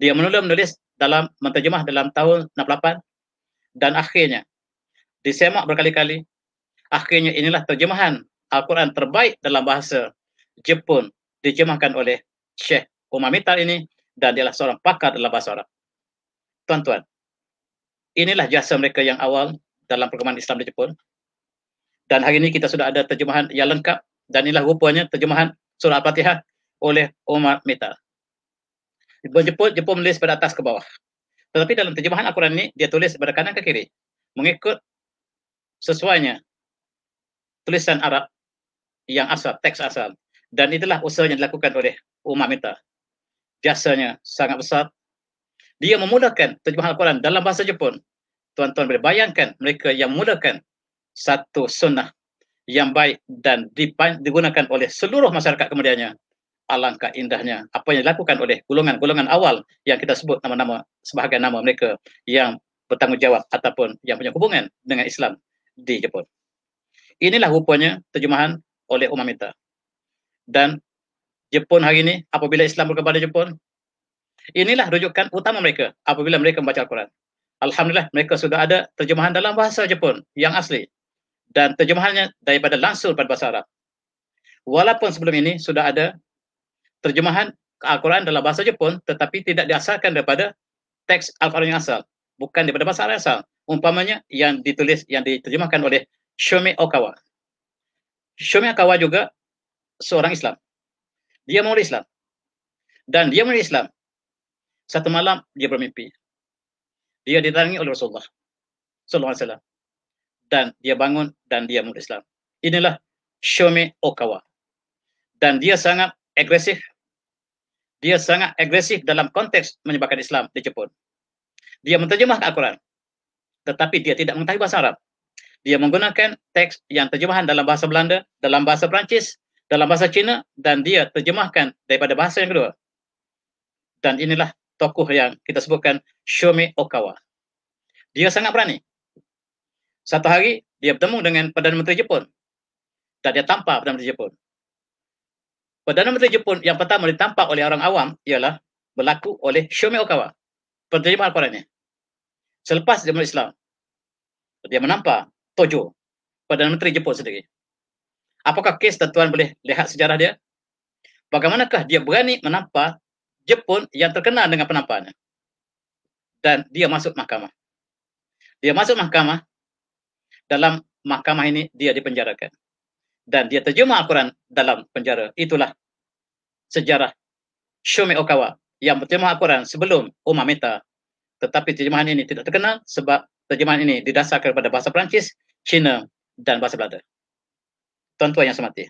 Dia mula menulis dalam menterjemah dalam tahun 68 dan akhirnya disemak berkali-kali. Akhirnya inilah terjemahan Al-Quran terbaik dalam bahasa Jepun dijemahkan oleh Syekh Umar Mital ini dan dia adalah seorang pakar dalam bahasa Arab. Tuan-tuan, inilah jasa mereka yang awal dalam perkembangan Islam di Jepun. Dan hari ini kita sudah ada terjemahan yang lengkap dan inilah rupanya terjemahan surah Al-Fatihah oleh Umar Mital. Jepun jemput menulis pada atas ke bawah. Tetapi dalam terjemahan Al-Quran ini, dia tulis pada kanan ke kiri. Mengikut sesuainya tulisan Arab yang asal, teks asal. Dan itulah usaha yang dilakukan oleh Umar Minta. Jasanya sangat besar. Dia memulakan terjemahan Al-Quran dalam bahasa Jepun. Tuan-tuan boleh bayangkan mereka yang memulakan satu sunnah yang baik dan digunakan oleh seluruh masyarakat kemudiannya alangkah indahnya apa yang dilakukan oleh golongan-golongan awal yang kita sebut nama-nama sebahagian nama mereka yang bertanggungjawab ataupun yang punya hubungan dengan Islam di Jepun. Inilah rupanya terjemahan oleh Umar Mita. Dan Jepun hari ini apabila Islam berkembang di Jepun, inilah rujukan utama mereka apabila mereka membaca Al-Quran. Alhamdulillah mereka sudah ada terjemahan dalam bahasa Jepun yang asli dan terjemahannya daripada langsung pada bahasa Arab. Walaupun sebelum ini sudah ada terjemahan Al-Quran dalam bahasa Jepun tetapi tidak diasalkan daripada teks Al-Quran yang asal. Bukan daripada bahasa Arab asal. Umpamanya yang ditulis, yang diterjemahkan oleh Shomi Okawa. Shomi Okawa juga seorang Islam. Dia mengulis Islam. Dan dia mengulis Islam. Satu malam dia bermimpi. Dia ditangani oleh Rasulullah. Sallallahu Alaihi Wasallam. Dan dia bangun dan dia mengulis Islam. Inilah Shomi Okawa. Dan dia sangat agresif dia sangat agresif dalam konteks menyebarkan Islam di Jepun. Dia menterjemahkan Al-Quran tetapi dia tidak mengetahui bahasa Arab. Dia menggunakan teks yang terjemahan dalam bahasa Belanda, dalam bahasa Perancis, dalam bahasa Cina dan dia terjemahkan daripada bahasa yang kedua. Dan inilah tokoh yang kita sebutkan Shomi Okawa. Dia sangat berani. Satu hari dia bertemu dengan Perdana Menteri Jepun dan dia tampar Perdana Menteri Jepun. Perdana Menteri Jepun yang pertama ditampak oleh orang awam ialah berlaku oleh Shomi Okawa. Penerima Al-Quran Selepas dia menerima Islam, dia menampak Tojo, Perdana Menteri Jepun sendiri. Apakah kes dan tuan boleh lihat sejarah dia? Bagaimanakah dia berani menampak Jepun yang terkenal dengan penampakannya? Dan dia masuk mahkamah. Dia masuk mahkamah. Dalam mahkamah ini, dia dipenjarakan dan dia terjemah Al-Quran dalam penjara. Itulah sejarah Shumi Okawa yang terjemah Al-Quran sebelum Umar Meta. Tetapi terjemahan ini tidak terkenal sebab terjemahan ini didasarkan kepada bahasa Perancis, Cina dan bahasa Belanda. Tuan-tuan yang semati.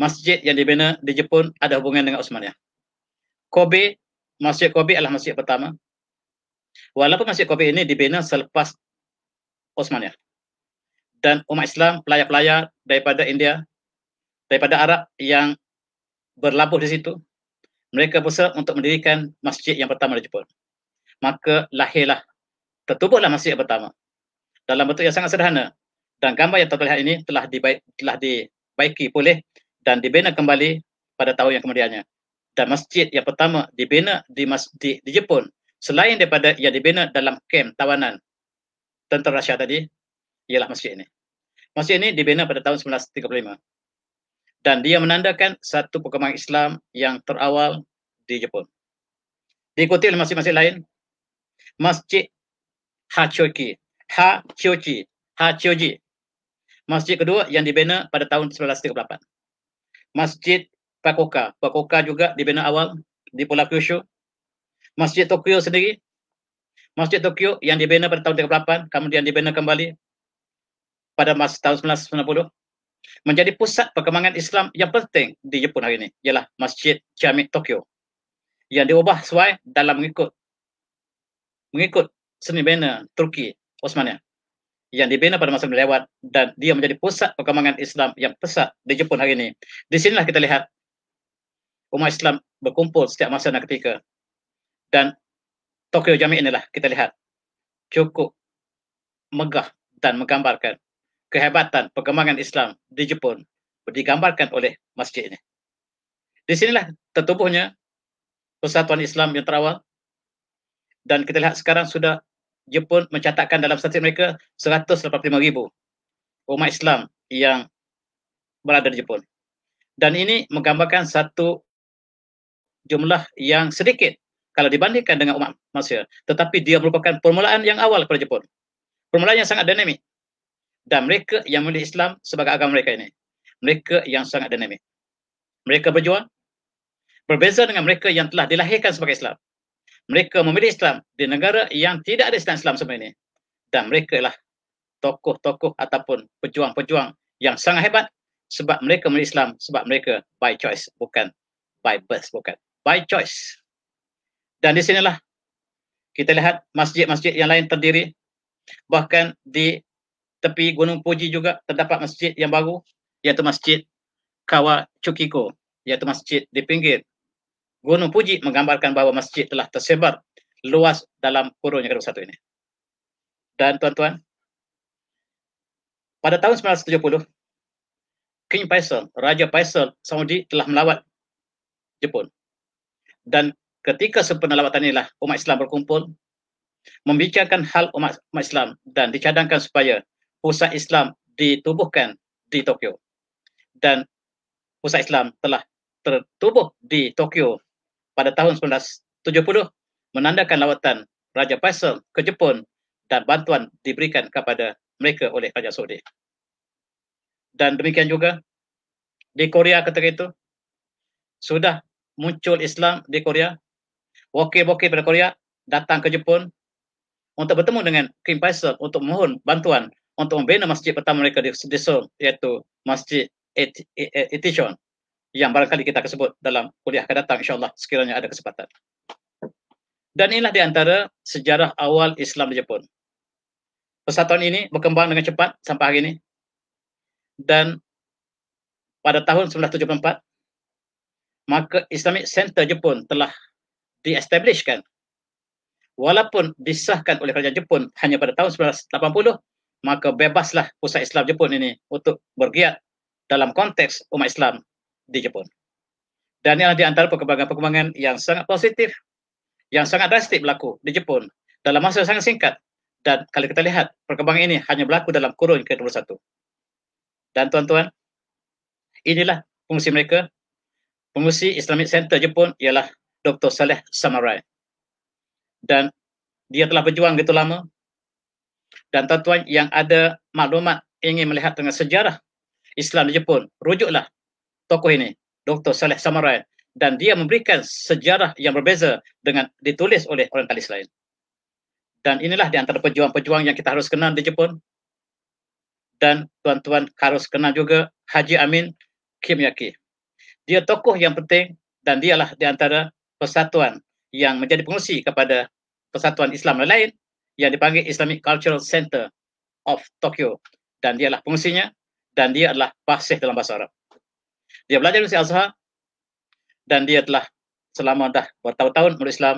Masjid yang dibina di Jepun ada hubungan dengan Osmaniyah. Kobe, Masjid Kobe adalah masjid pertama. Walaupun Masjid Kobe ini dibina selepas Osmaniyah dan umat Islam, pelayar-pelayar daripada India, daripada Arab yang berlabuh di situ, mereka berusaha untuk mendirikan masjid yang pertama di Jepun. Maka lahirlah, tertubuhlah masjid yang pertama dalam bentuk yang sangat sederhana. Dan gambar yang terlihat ini telah, dibaik, telah dibaiki boleh dan dibina kembali pada tahun yang kemudiannya. Dan masjid yang pertama dibina di, mas, di Jepun selain daripada yang dibina dalam kem tawanan tentera Rusia tadi ialah masjid ini. Masjid ini dibina pada tahun 1935 dan dia menandakan satu perkembangan Islam yang terawal di Jepun. Diikuti oleh masjid-masjid lain, Masjid Hachoji, Hachoji, Hachoji. Masjid kedua yang dibina pada tahun 1938. Masjid Pakoka, Pakoka juga dibina awal di Pulau Kyushu. Masjid Tokyo sendiri, Masjid Tokyo yang dibina pada tahun 1938 kemudian dibina kembali pada masa tahun 1990 menjadi pusat perkembangan Islam yang penting di Jepun hari ini ialah Masjid Jami Tokyo yang diubah sesuai dalam mengikut mengikut seni bina Turki Osmania yang dibina pada masa lewat dan dia menjadi pusat perkembangan Islam yang pesat di Jepun hari ini. Di sinilah kita lihat umat Islam berkumpul setiap masa dan ketika. Dan Tokyo Jami inilah kita lihat cukup megah dan menggambarkan kehebatan perkembangan Islam di Jepun digambarkan oleh masjid ini. Di sinilah tertubuhnya persatuan Islam yang terawal dan kita lihat sekarang sudah Jepun mencatatkan dalam statistik mereka 185 ribu umat Islam yang berada di Jepun. Dan ini menggambarkan satu jumlah yang sedikit kalau dibandingkan dengan umat manusia. Tetapi dia merupakan permulaan yang awal kepada Jepun. Permulaan yang sangat dinamik dan mereka yang memilih Islam sebagai agama mereka ini. Mereka yang sangat dinamik. Mereka berjuang berbeza dengan mereka yang telah dilahirkan sebagai Islam. Mereka memilih Islam di negara yang tidak ada Islam Islam sebelum ini. Dan mereka ialah tokoh-tokoh ataupun pejuang-pejuang yang sangat hebat sebab mereka memilih Islam sebab mereka by choice bukan by birth bukan by choice. Dan di sinilah kita lihat masjid-masjid yang lain terdiri bahkan di tepi Gunung Puji juga terdapat masjid yang baru iaitu Masjid Kawa Cukiko iaitu masjid di pinggir. Gunung Puji menggambarkan bahawa masjid telah tersebar luas dalam kurun yang kedua satu ini. Dan tuan-tuan, pada tahun 1970, King Faisal, Raja Faisal Saudi telah melawat Jepun. Dan ketika sempena lawatan inilah, umat Islam berkumpul membicarakan hal umat, umat Islam dan dicadangkan supaya pusat Islam ditubuhkan di Tokyo dan pusat Islam telah tertubuh di Tokyo pada tahun 1970 menandakan lawatan Raja Faisal ke Jepun dan bantuan diberikan kepada mereka oleh Raja Saudi. Dan demikian juga di Korea ketika itu sudah muncul Islam di Korea. Wakil-wakil pada Korea datang ke Jepun untuk bertemu dengan Kim Faisal untuk mohon bantuan untuk membina masjid pertama mereka di desa iaitu Masjid Etishon e, e, yang barangkali kita akan sebut dalam kuliah akan datang insyaAllah sekiranya ada kesempatan. Dan inilah di antara sejarah awal Islam di Jepun. Persatuan ini berkembang dengan cepat sampai hari ini. Dan pada tahun 1974, maka Islamic Center Jepun telah diestablishkan walaupun disahkan oleh kerajaan Jepun hanya pada tahun 1980 maka bebaslah pusat Islam Jepun ini untuk bergiat dalam konteks umat Islam di Jepun. Dan ini di antara perkembangan-perkembangan yang sangat positif, yang sangat drastik berlaku di Jepun dalam masa yang sangat singkat. Dan kalau kita lihat, perkembangan ini hanya berlaku dalam kurun ke-21. Dan tuan-tuan, inilah fungsi mereka. Pengusi Islamic Center Jepun ialah Dr. Saleh Samurai. Dan dia telah berjuang begitu lama dan tuan-tuan yang ada maklumat ingin melihat tentang sejarah Islam di Jepun, rujuklah tokoh ini, Dr. Saleh Samarai dan dia memberikan sejarah yang berbeza dengan ditulis oleh orientalis lain. Dan inilah di antara pejuang-pejuang yang kita harus kenal di Jepun. Dan tuan-tuan harus kenal juga Haji Amin Kim Yaki. Dia tokoh yang penting dan dialah di antara persatuan yang menjadi pengusi kepada persatuan Islam lain yang dipanggil Islamic Cultural Center of Tokyo dan dia adalah pengusinya dan dia adalah fasih dalam bahasa Arab. Dia belajar di Al-Azhar dan dia telah selama dah bertahun-tahun menurut Islam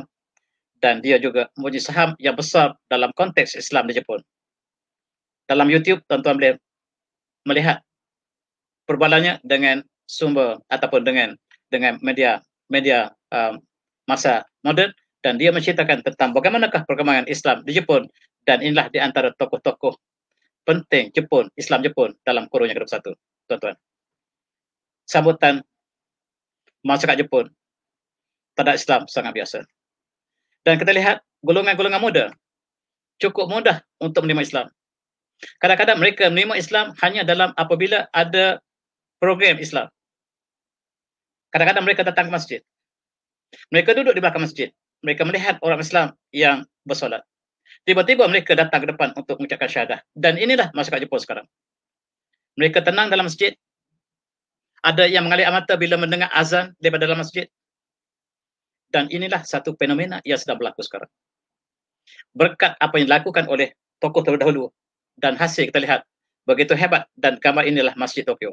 dan dia juga mempunyai saham yang besar dalam konteks Islam di Jepun. Dalam YouTube, tuan-tuan boleh melihat perbualannya dengan sumber ataupun dengan dengan media media um, masa moden dan dia menceritakan tentang bagaimanakah perkembangan Islam di Jepun dan inilah di antara tokoh-tokoh penting Jepun, Islam Jepun dalam kurun yang ke-1. Tuan-tuan. Sambutan masyarakat Jepun terhadap Islam sangat biasa. Dan kita lihat golongan-golongan muda cukup mudah untuk menerima Islam. Kadang-kadang mereka menerima Islam hanya dalam apabila ada program Islam. Kadang-kadang mereka datang ke masjid. Mereka duduk di belakang masjid mereka melihat orang Islam yang bersolat. Tiba-tiba mereka datang ke depan untuk mengucapkan syahadah. Dan inilah masyarakat Jepun sekarang. Mereka tenang dalam masjid. Ada yang mengalir amata bila mendengar azan daripada dalam masjid. Dan inilah satu fenomena yang sedang berlaku sekarang. Berkat apa yang dilakukan oleh tokoh dahulu Dan hasil kita lihat begitu hebat dan gambar inilah masjid Tokyo.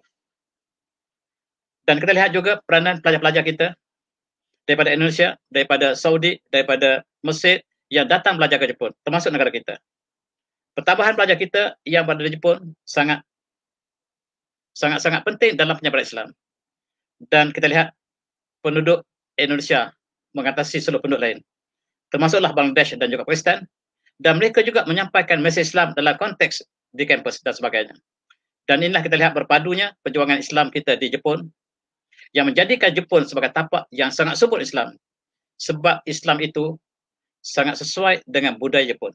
Dan kita lihat juga peranan pelajar-pelajar kita daripada Indonesia, daripada Saudi, daripada Mesir yang datang belajar ke Jepun, termasuk negara kita. Pertambahan pelajar kita yang berada di Jepun sangat sangat-sangat penting dalam penyebaran Islam. Dan kita lihat penduduk Indonesia mengatasi seluruh penduduk lain. Termasuklah Bangladesh dan juga Pakistan. Dan mereka juga menyampaikan mesej Islam dalam konteks di kampus dan sebagainya. Dan inilah kita lihat berpadunya perjuangan Islam kita di Jepun yang menjadikan Jepun sebagai tapak yang sangat subur Islam sebab Islam itu sangat sesuai dengan budaya Jepun.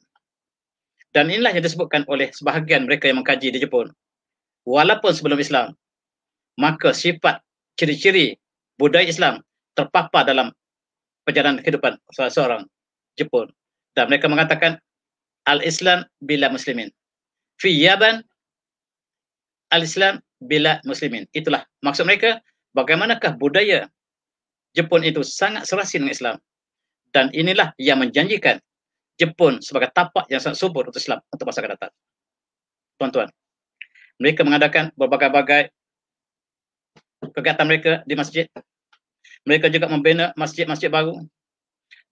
Dan inilah yang disebutkan oleh sebahagian mereka yang mengkaji di Jepun. Walaupun sebelum Islam, maka sifat ciri-ciri budaya Islam terpapar dalam perjalanan kehidupan seorang Jepun. Dan mereka mengatakan Al-Islam bila Muslimin. Fi Yaban, Al-Islam bila Muslimin. Itulah maksud mereka bagaimanakah budaya Jepun itu sangat serasi dengan Islam dan inilah yang menjanjikan Jepun sebagai tapak yang sangat subur untuk Islam untuk masa akan datang. Tuan-tuan, mereka mengadakan berbagai-bagai kegiatan mereka di masjid. Mereka juga membina masjid-masjid baru.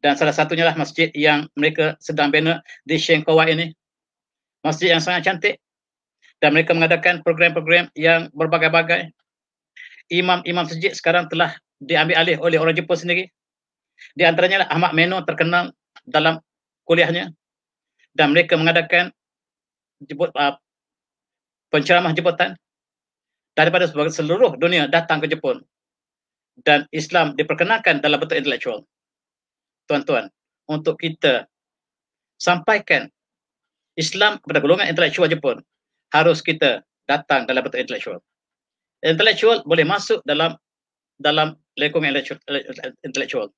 Dan salah satunya lah masjid yang mereka sedang bina di Shenkowa ini. Masjid yang sangat cantik. Dan mereka mengadakan program-program yang berbagai-bagai imam-imam sejid sekarang telah diambil alih oleh orang Jepun sendiri. Di antaranya lah Ahmad Meno terkenal dalam kuliahnya dan mereka mengadakan jebut uh, penceramah jebutan daripada seluruh dunia datang ke Jepun dan Islam diperkenalkan dalam bentuk intelektual. Tuan-tuan, untuk kita sampaikan Islam kepada golongan intelektual Jepun, harus kita datang dalam bentuk intelektual intellectual boleh masuk dalam dalam lekong intellectual.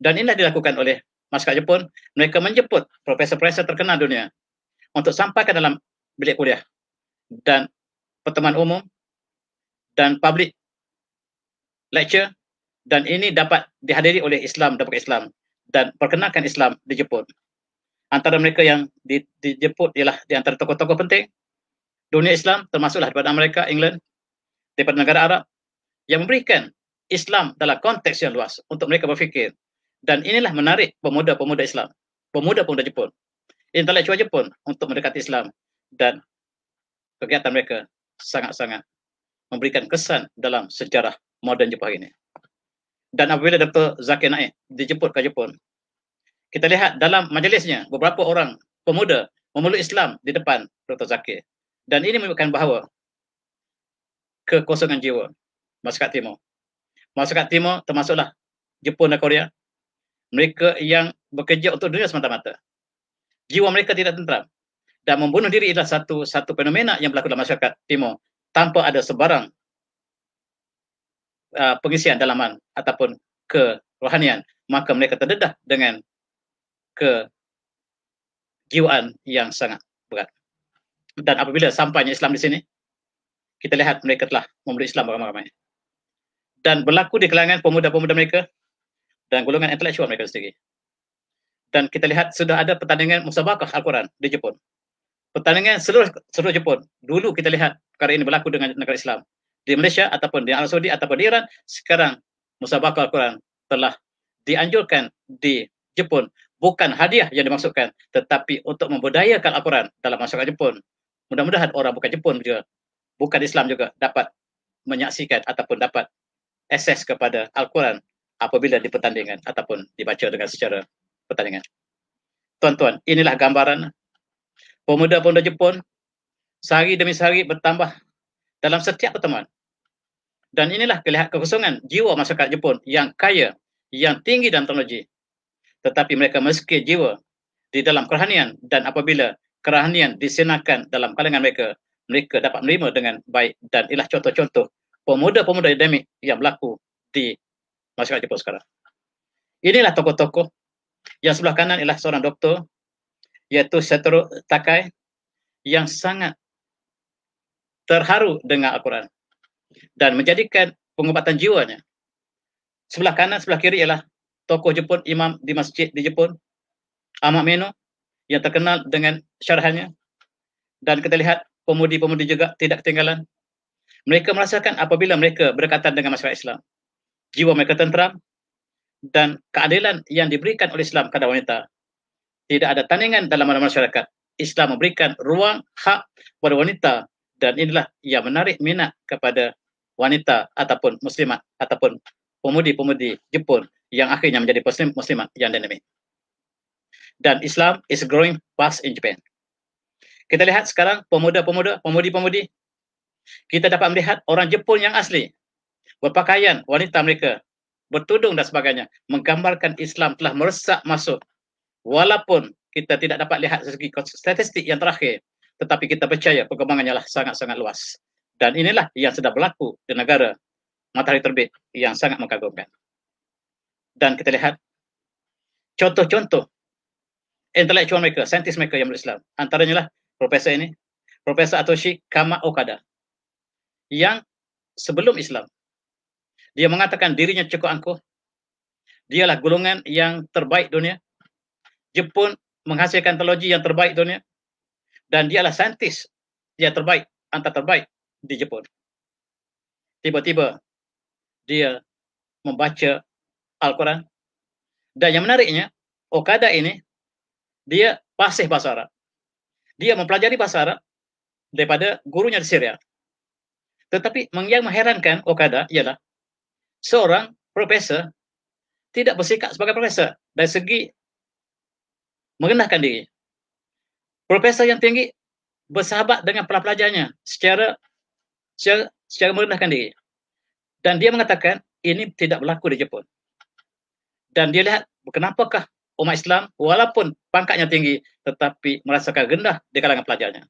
Dan inilah dilakukan oleh masyarakat Jepun. Mereka menjemput profesor-profesor terkenal dunia untuk sampai ke dalam bilik kuliah dan pertemuan umum dan public lecture dan ini dapat dihadiri oleh Islam dan Islam dan perkenalkan Islam di Jepun. Antara mereka yang dijemput ialah di antara tokoh-tokoh penting dunia Islam termasuklah daripada Amerika, England, daripada negara Arab yang memberikan Islam dalam konteks yang luas untuk mereka berfikir. Dan inilah menarik pemuda-pemuda Islam, pemuda-pemuda Jepun, intelektual Jepun untuk mendekati Islam dan kegiatan mereka sangat-sangat memberikan kesan dalam sejarah moden Jepun ini. Dan apabila Dr. Zakir Naik dijemput ke Jepun, kita lihat dalam majlisnya beberapa orang pemuda memeluk Islam di depan Dr. Zakir. Dan ini menunjukkan bahawa kekosongan jiwa masyarakat timur. Masyarakat timur termasuklah Jepun dan Korea. Mereka yang bekerja untuk dunia semata-mata. Jiwa mereka tidak tenteram. Dan membunuh diri adalah satu satu fenomena yang berlaku dalam masyarakat timur tanpa ada sebarang uh, pengisian dalaman ataupun kerohanian. Maka mereka terdedah dengan kejiwaan yang sangat berat. Dan apabila sampainya Islam di sini, kita lihat mereka telah memeluk Islam ramai-ramai. Dan berlaku di kalangan pemuda-pemuda mereka dan golongan intelektual mereka sendiri. Dan kita lihat sudah ada pertandingan musabakah Al-Quran di Jepun. Pertandingan seluruh seluruh Jepun. Dulu kita lihat perkara ini berlaku dengan negara Islam. Di Malaysia ataupun di Arab Saudi ataupun di Iran, sekarang musabakah Al-Quran telah dianjurkan di Jepun. Bukan hadiah yang dimaksudkan, tetapi untuk membudayakan Al-Quran dalam masyarakat Jepun. Mudah-mudahan orang bukan Jepun juga bukan Islam juga dapat menyaksikan ataupun dapat akses kepada Al-Quran apabila dipertandingkan ataupun dibaca dengan secara pertandingan. Tuan-tuan, inilah gambaran pemuda-pemuda Jepun sehari demi sehari bertambah dalam setiap pertemuan. Dan inilah kelihatan kekosongan jiwa masyarakat Jepun yang kaya, yang tinggi dalam teknologi. Tetapi mereka meski jiwa di dalam kerahanian dan apabila kerahanian disenakan dalam kalangan mereka, mereka dapat menerima dengan baik dan ialah contoh-contoh pemuda-pemuda endemik yang berlaku di masyarakat Jepun sekarang. Inilah tokoh-tokoh yang sebelah kanan ialah seorang doktor iaitu Satoru Takai yang sangat terharu dengan Al-Quran dan menjadikan pengubatan jiwanya. Sebelah kanan, sebelah kiri ialah tokoh Jepun, imam di masjid di Jepun, Ahmad Meno yang terkenal dengan syarahannya. Dan kita lihat pemudi-pemudi juga tidak ketinggalan. Mereka merasakan apabila mereka berdekatan dengan masyarakat Islam, jiwa mereka tenteram dan keadilan yang diberikan oleh Islam kepada wanita. Tidak ada tandingan dalam alam masyarakat. Islam memberikan ruang hak kepada wanita dan inilah yang menarik minat kepada wanita ataupun muslimat ataupun pemudi-pemudi Jepun yang akhirnya menjadi muslim muslimat yang dinamik. Dan Islam is growing fast in Japan. Kita lihat sekarang pemuda-pemuda, pemudi-pemudi. Kita dapat melihat orang Jepun yang asli. Berpakaian wanita mereka. Bertudung dan sebagainya. Menggambarkan Islam telah meresap masuk. Walaupun kita tidak dapat lihat segi statistik yang terakhir. Tetapi kita percaya perkembangannya lah sangat-sangat luas. Dan inilah yang sedang berlaku di negara matahari terbit yang sangat mengagumkan. Dan kita lihat contoh-contoh intelektual mereka, saintis mereka yang berislam. Antaranya lah profesor ini profesor Atoshi Kama Okada, yang sebelum Islam dia mengatakan dirinya cukup angkuh dialah golongan yang terbaik dunia Jepun menghasilkan teknologi yang terbaik dunia dan dialah saintis yang terbaik antar terbaik di Jepun tiba-tiba dia membaca Al-Quran dan yang menariknya Okada ini dia pasih bahasa Arab dia mempelajari bahasa Arab daripada gurunya di Syria. Tetapi yang mengherankan Okada ialah seorang profesor tidak bersikap sebagai profesor dari segi merendahkan diri. Profesor yang tinggi bersahabat dengan pelajarnya secara, secara secara merendahkan diri. Dan dia mengatakan ini tidak berlaku di Jepun. Dan dia lihat kenapakah umat Islam walaupun pangkatnya tinggi tetapi merasakan rendah di kalangan pelajarnya.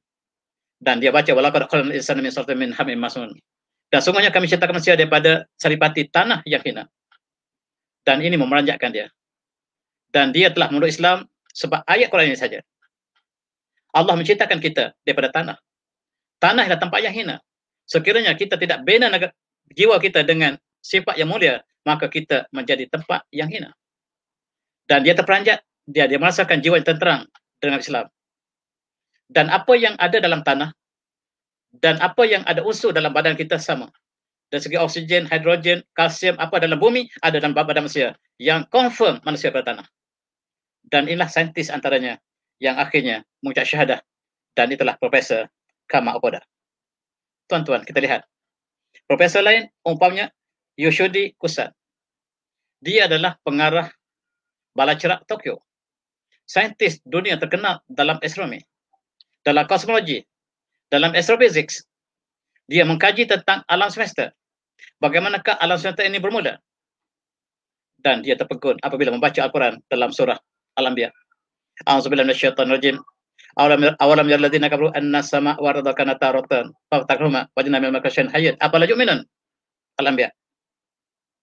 Dan dia baca walaupun qalan insana min sultan min hamim masun. Dan sungguhnya kami ciptakan manusia daripada saripati tanah yang hina. Dan ini memeranjakkan dia. Dan dia telah menurut Islam sebab ayat Quran ini saja. Allah menciptakan kita daripada tanah. Tanah adalah tempat yang hina. Sekiranya kita tidak bina negara, jiwa kita dengan sifat yang mulia, maka kita menjadi tempat yang hina dan dia terperanjat dia dia merasakan jiwa yang tenterang dengan Islam dan apa yang ada dalam tanah dan apa yang ada unsur dalam badan kita sama dari segi oksigen, hidrogen, kalsium, apa dalam bumi, ada dalam badan manusia yang confirm manusia pada tanah. Dan inilah saintis antaranya yang akhirnya mengucap syahadah dan itulah Profesor Kamal Opoda. Tuan-tuan, kita lihat. Profesor lain, umpamanya Yoshodi Kusat. Dia adalah pengarah bala cerak Tokyo. Saintis dunia terkenal dalam astronomi, dalam kosmologi, dalam astrophysics. Dia mengkaji tentang alam semesta. Bagaimanakah alam semesta ini bermula? Dan dia terpegun apabila membaca Al-Quran dalam surah Al-Anbiya. Alhamdulillah minas syaitan rajim. Awalam yang ladina kabru anna sama waradha kana taratan. Fakta kruma wajna mil makasyan hayat. Apalah yu'minan? Al-Anbiya.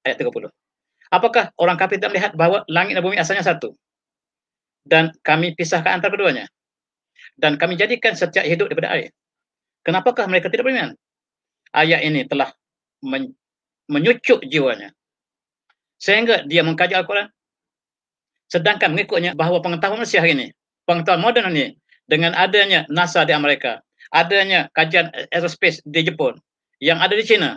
Ayat 30. Apakah orang kafir tidak melihat bahwa langit dan bumi asalnya satu? Dan kami pisahkan antara keduanya. Dan kami jadikan setiap hidup daripada air. Kenapakah mereka tidak beriman? Ayat ini telah men- menyucuk jiwanya. Sehingga dia mengkaji Al-Quran. Sedangkan mengikutnya bahawa pengetahuan manusia hari ini, pengetahuan moden ini, dengan adanya NASA di Amerika, adanya kajian aerospace di Jepun, yang ada di China,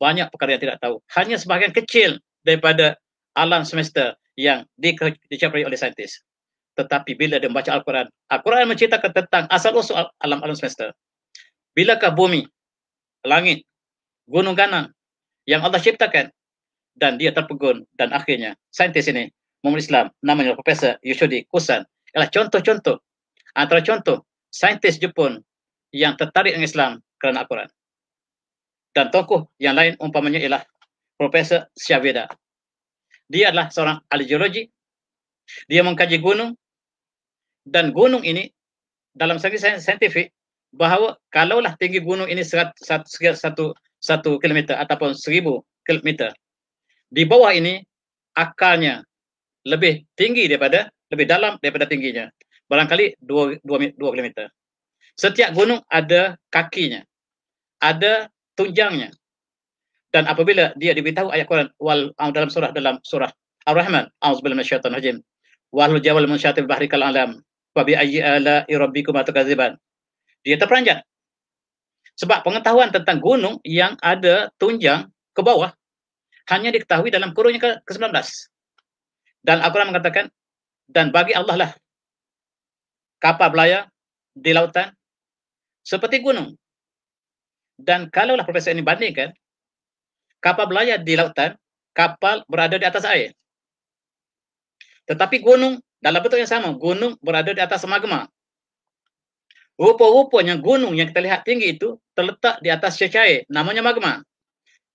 banyak perkara yang tidak tahu. Hanya sebahagian kecil daripada alam semesta yang dicapai oleh saintis. Tetapi bila dia membaca Al-Quran, Al-Quran menceritakan tentang asal-usul alam alam semesta. Bilakah bumi, langit, gunung ganang yang Allah ciptakan dan dia terpegun dan akhirnya saintis ini, Muhammad Islam, namanya Profesor Yusudi Kusan, adalah contoh-contoh, antara contoh saintis Jepun yang tertarik dengan Islam kerana Al-Quran. Dan tokoh yang lain umpamanya ialah Profesor Syaveda. Dia adalah seorang ahli geologi. Dia mengkaji gunung. Dan gunung ini dalam segi saintifik bahawa kalaulah tinggi gunung ini sekitar satu, satu kilometer ataupun seribu kilometer. Di bawah ini akarnya lebih tinggi daripada lebih dalam daripada tingginya. Barangkali dua, dua, dua kilometer. Setiap gunung ada kakinya. Ada tunjangnya dan apabila dia diberitahu ayat Quran wal ah, dalam surah dalam surah Ar-Rahman auzubillahi minasyaitonir rajim wal jawal munsyati bahri kal alam wa bi ayyi ala rabbikum atakaziban dia terperanjat sebab pengetahuan tentang gunung yang ada tunjang ke bawah hanya diketahui dalam kurun yang ke-19 dan Al-Quran mengatakan dan bagi Allah lah kapal belayar di lautan seperti gunung dan kalaulah profesor ini bandingkan kapal berlayar di lautan, kapal berada di atas air. Tetapi gunung dalam bentuk yang sama, gunung berada di atas magma. Rupa-rupanya gunung yang kita lihat tinggi itu terletak di atas cecair, namanya magma.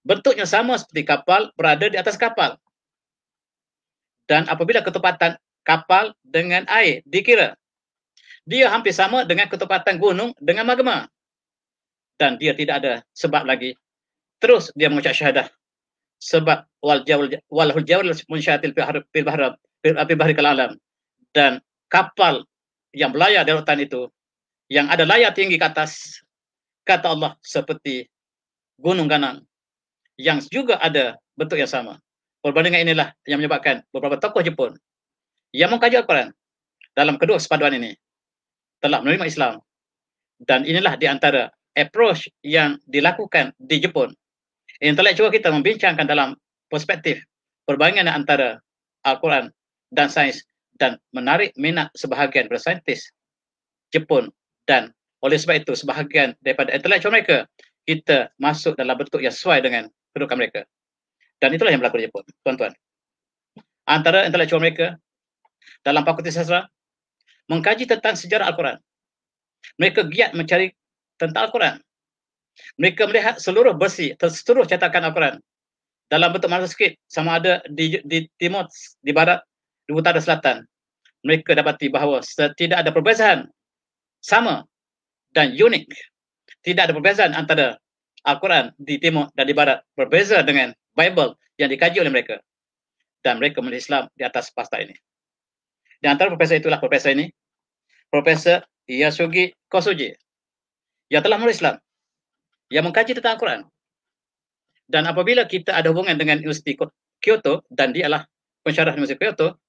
Bentuknya sama seperti kapal berada di atas kapal. Dan apabila ketepatan kapal dengan air dikira, dia hampir sama dengan ketepatan gunung dengan magma. Dan dia tidak ada sebab lagi terus dia mengucap syahadah sebab wal jawal walahul jawal munsyatil fil bahr fil bahr fil alam dan kapal yang berlayar di lautan itu yang ada layar tinggi ke atas kata Allah seperti gunung ganang yang juga ada bentuk yang sama perbandingan inilah yang menyebabkan beberapa tokoh Jepun yang mengkaji Al-Quran dalam kedua sepaduan ini telah menerima Islam dan inilah di antara approach yang dilakukan di Jepun intelektual kita membincangkan dalam perspektif perbandingan antara Al-Quran dan sains dan menarik minat sebahagian daripada Jepun dan oleh sebab itu sebahagian daripada intelektual mereka kita masuk dalam bentuk yang sesuai dengan kedudukan mereka. Dan itulah yang berlaku di Jepun, tuan-tuan. Antara intelektual mereka dalam fakulti sastra mengkaji tentang sejarah Al-Quran. Mereka giat mencari tentang Al-Quran mereka melihat seluruh besi terseluruh cetakan Al-Quran dalam bentuk manuskrip sama ada di, di timur, di barat, di utara selatan. Mereka dapati bahawa tidak ada perbezaan sama dan unik. Tidak ada perbezaan antara Al-Quran di timur dan di barat berbeza dengan Bible yang dikaji oleh mereka. Dan mereka memilih Islam di atas pasta ini. Di antara profesor itulah profesor ini. Profesor Yasugi Kosuji yang telah memilih Islam yang mengkaji tentang Al-Quran. Dan apabila kita ada hubungan dengan Universiti Kyoto dan dia adalah pensyarah Universiti Kyoto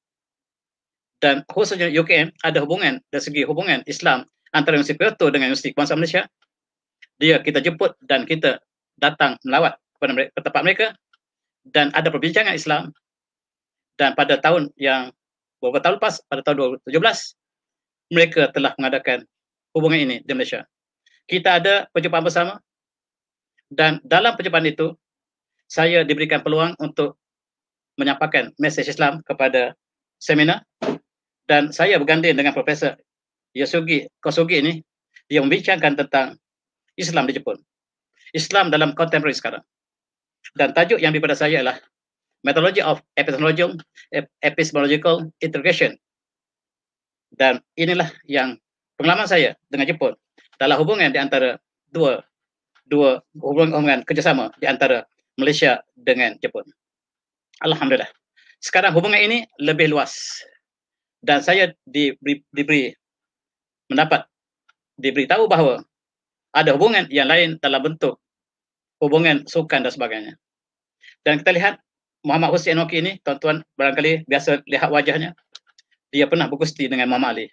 dan khususnya UKM ada hubungan dari segi hubungan Islam antara Universiti Kyoto dengan Universiti Bangsa Malaysia, dia kita jemput dan kita datang melawat kepada mereka, ke tempat mereka dan ada perbincangan Islam dan pada tahun yang beberapa tahun lepas, pada tahun 2017, mereka telah mengadakan hubungan ini di Malaysia. Kita ada perjumpaan bersama dan dalam perjumpaan itu saya diberikan peluang untuk menyampaikan mesej Islam kepada seminar dan saya berganding dengan Profesor Yosugi Kosugi ini yang membincangkan tentang Islam di Jepun Islam dalam kontemporari sekarang dan tajuk yang diberi saya adalah Methodology of Epistemological, Epistemological Integration dan inilah yang pengalaman saya dengan Jepun dalam hubungan di antara dua dua hubungan-hubungan kerjasama di antara Malaysia dengan Jepun. Alhamdulillah. Sekarang hubungan ini lebih luas dan saya diberi, diberi mendapat diberitahu bahawa ada hubungan yang lain dalam bentuk hubungan sukan dan sebagainya. Dan kita lihat Muhammad Husin Enoki ini, tuan-tuan barangkali biasa lihat wajahnya, dia pernah berkusti dengan Muhammad Ali.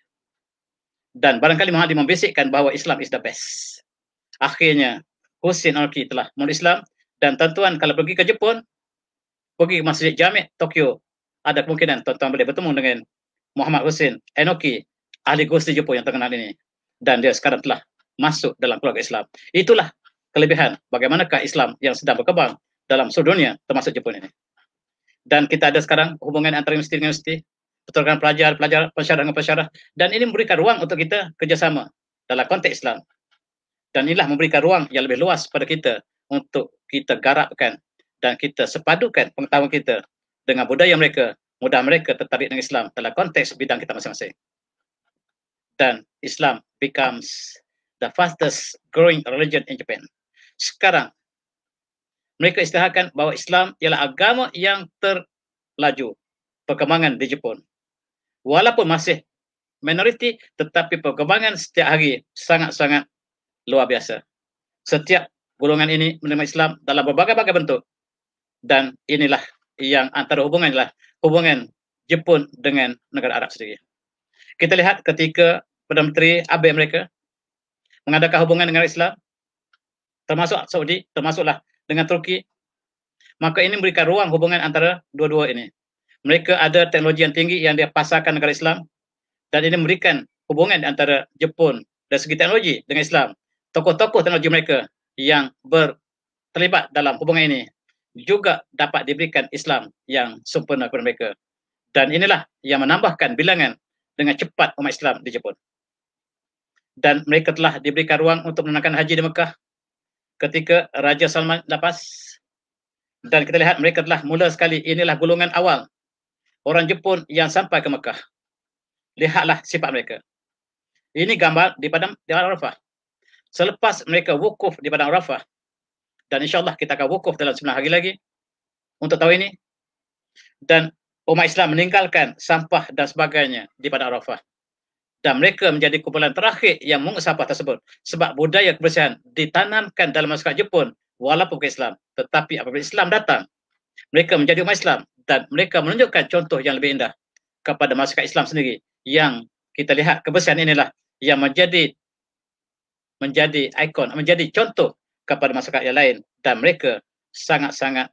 Dan barangkali Muhammad Ali membisikkan bahawa Islam is the best. Akhirnya Hussein Aoki telah memeluk Islam dan tuan-tuan kalau pergi ke Jepun pergi ke Masjid Jami' Tokyo ada kemungkinan tuan-tuan boleh bertemu dengan Muhammad Hussein Enoki ahli Gusti Jepun yang terkenal ini dan dia sekarang telah masuk dalam keluarga Islam itulah kelebihan bagaimanakah Islam yang sedang berkembang dalam seluruh dunia termasuk Jepun ini dan kita ada sekarang hubungan antara universiti dengan universiti pertukaran pelajar, pelajar, pensyarah dengan pensyarah dan ini memberikan ruang untuk kita kerjasama dalam konteks Islam dan inilah memberikan ruang yang lebih luas kepada kita untuk kita garapkan dan kita sepadukan pengetahuan kita dengan budaya mereka mudah mereka tertarik dengan Islam dalam konteks bidang kita masing-masing dan Islam becomes the fastest growing religion in Japan sekarang mereka istilahkan bahawa Islam ialah agama yang terlaju perkembangan di Jepun walaupun masih minoriti tetapi perkembangan setiap hari sangat-sangat luar biasa. Setiap golongan ini menerima Islam dalam berbagai-bagai bentuk. Dan inilah yang antara hubungan adalah hubungan Jepun dengan negara Arab sendiri. Kita lihat ketika Perdana Menteri Abe mereka mengadakan hubungan dengan Islam termasuk Saudi, termasuklah dengan Turki. Maka ini memberikan ruang hubungan antara dua-dua ini. Mereka ada teknologi yang tinggi yang dia pasarkan negara Islam dan ini memberikan hubungan antara Jepun dari segi teknologi dengan Islam tokoh-tokoh teknologi mereka yang ber terlibat dalam hubungan ini juga dapat diberikan Islam yang sempurna kepada mereka. Dan inilah yang menambahkan bilangan dengan cepat umat Islam di Jepun. Dan mereka telah diberikan ruang untuk menunaikan haji di Mekah ketika Raja Salman lepas. Dan kita lihat mereka telah mula sekali inilah gulungan awal orang Jepun yang sampai ke Mekah. Lihatlah sifat mereka. Ini gambar di Padang di Arafah. Al- selepas mereka wukuf di padang Rafah dan insyaallah kita akan wukuf dalam 9 hari lagi untuk tahun ini dan umat Islam meninggalkan sampah dan sebagainya di padang Rafah dan mereka menjadi kumpulan terakhir yang mengusap sampah tersebut sebab budaya kebersihan ditanamkan dalam masyarakat Jepun walaupun bukan Islam tetapi apabila Islam datang mereka menjadi umat Islam dan mereka menunjukkan contoh yang lebih indah kepada masyarakat Islam sendiri yang kita lihat kebersihan inilah yang menjadi menjadi ikon, menjadi contoh kepada masyarakat yang lain dan mereka sangat-sangat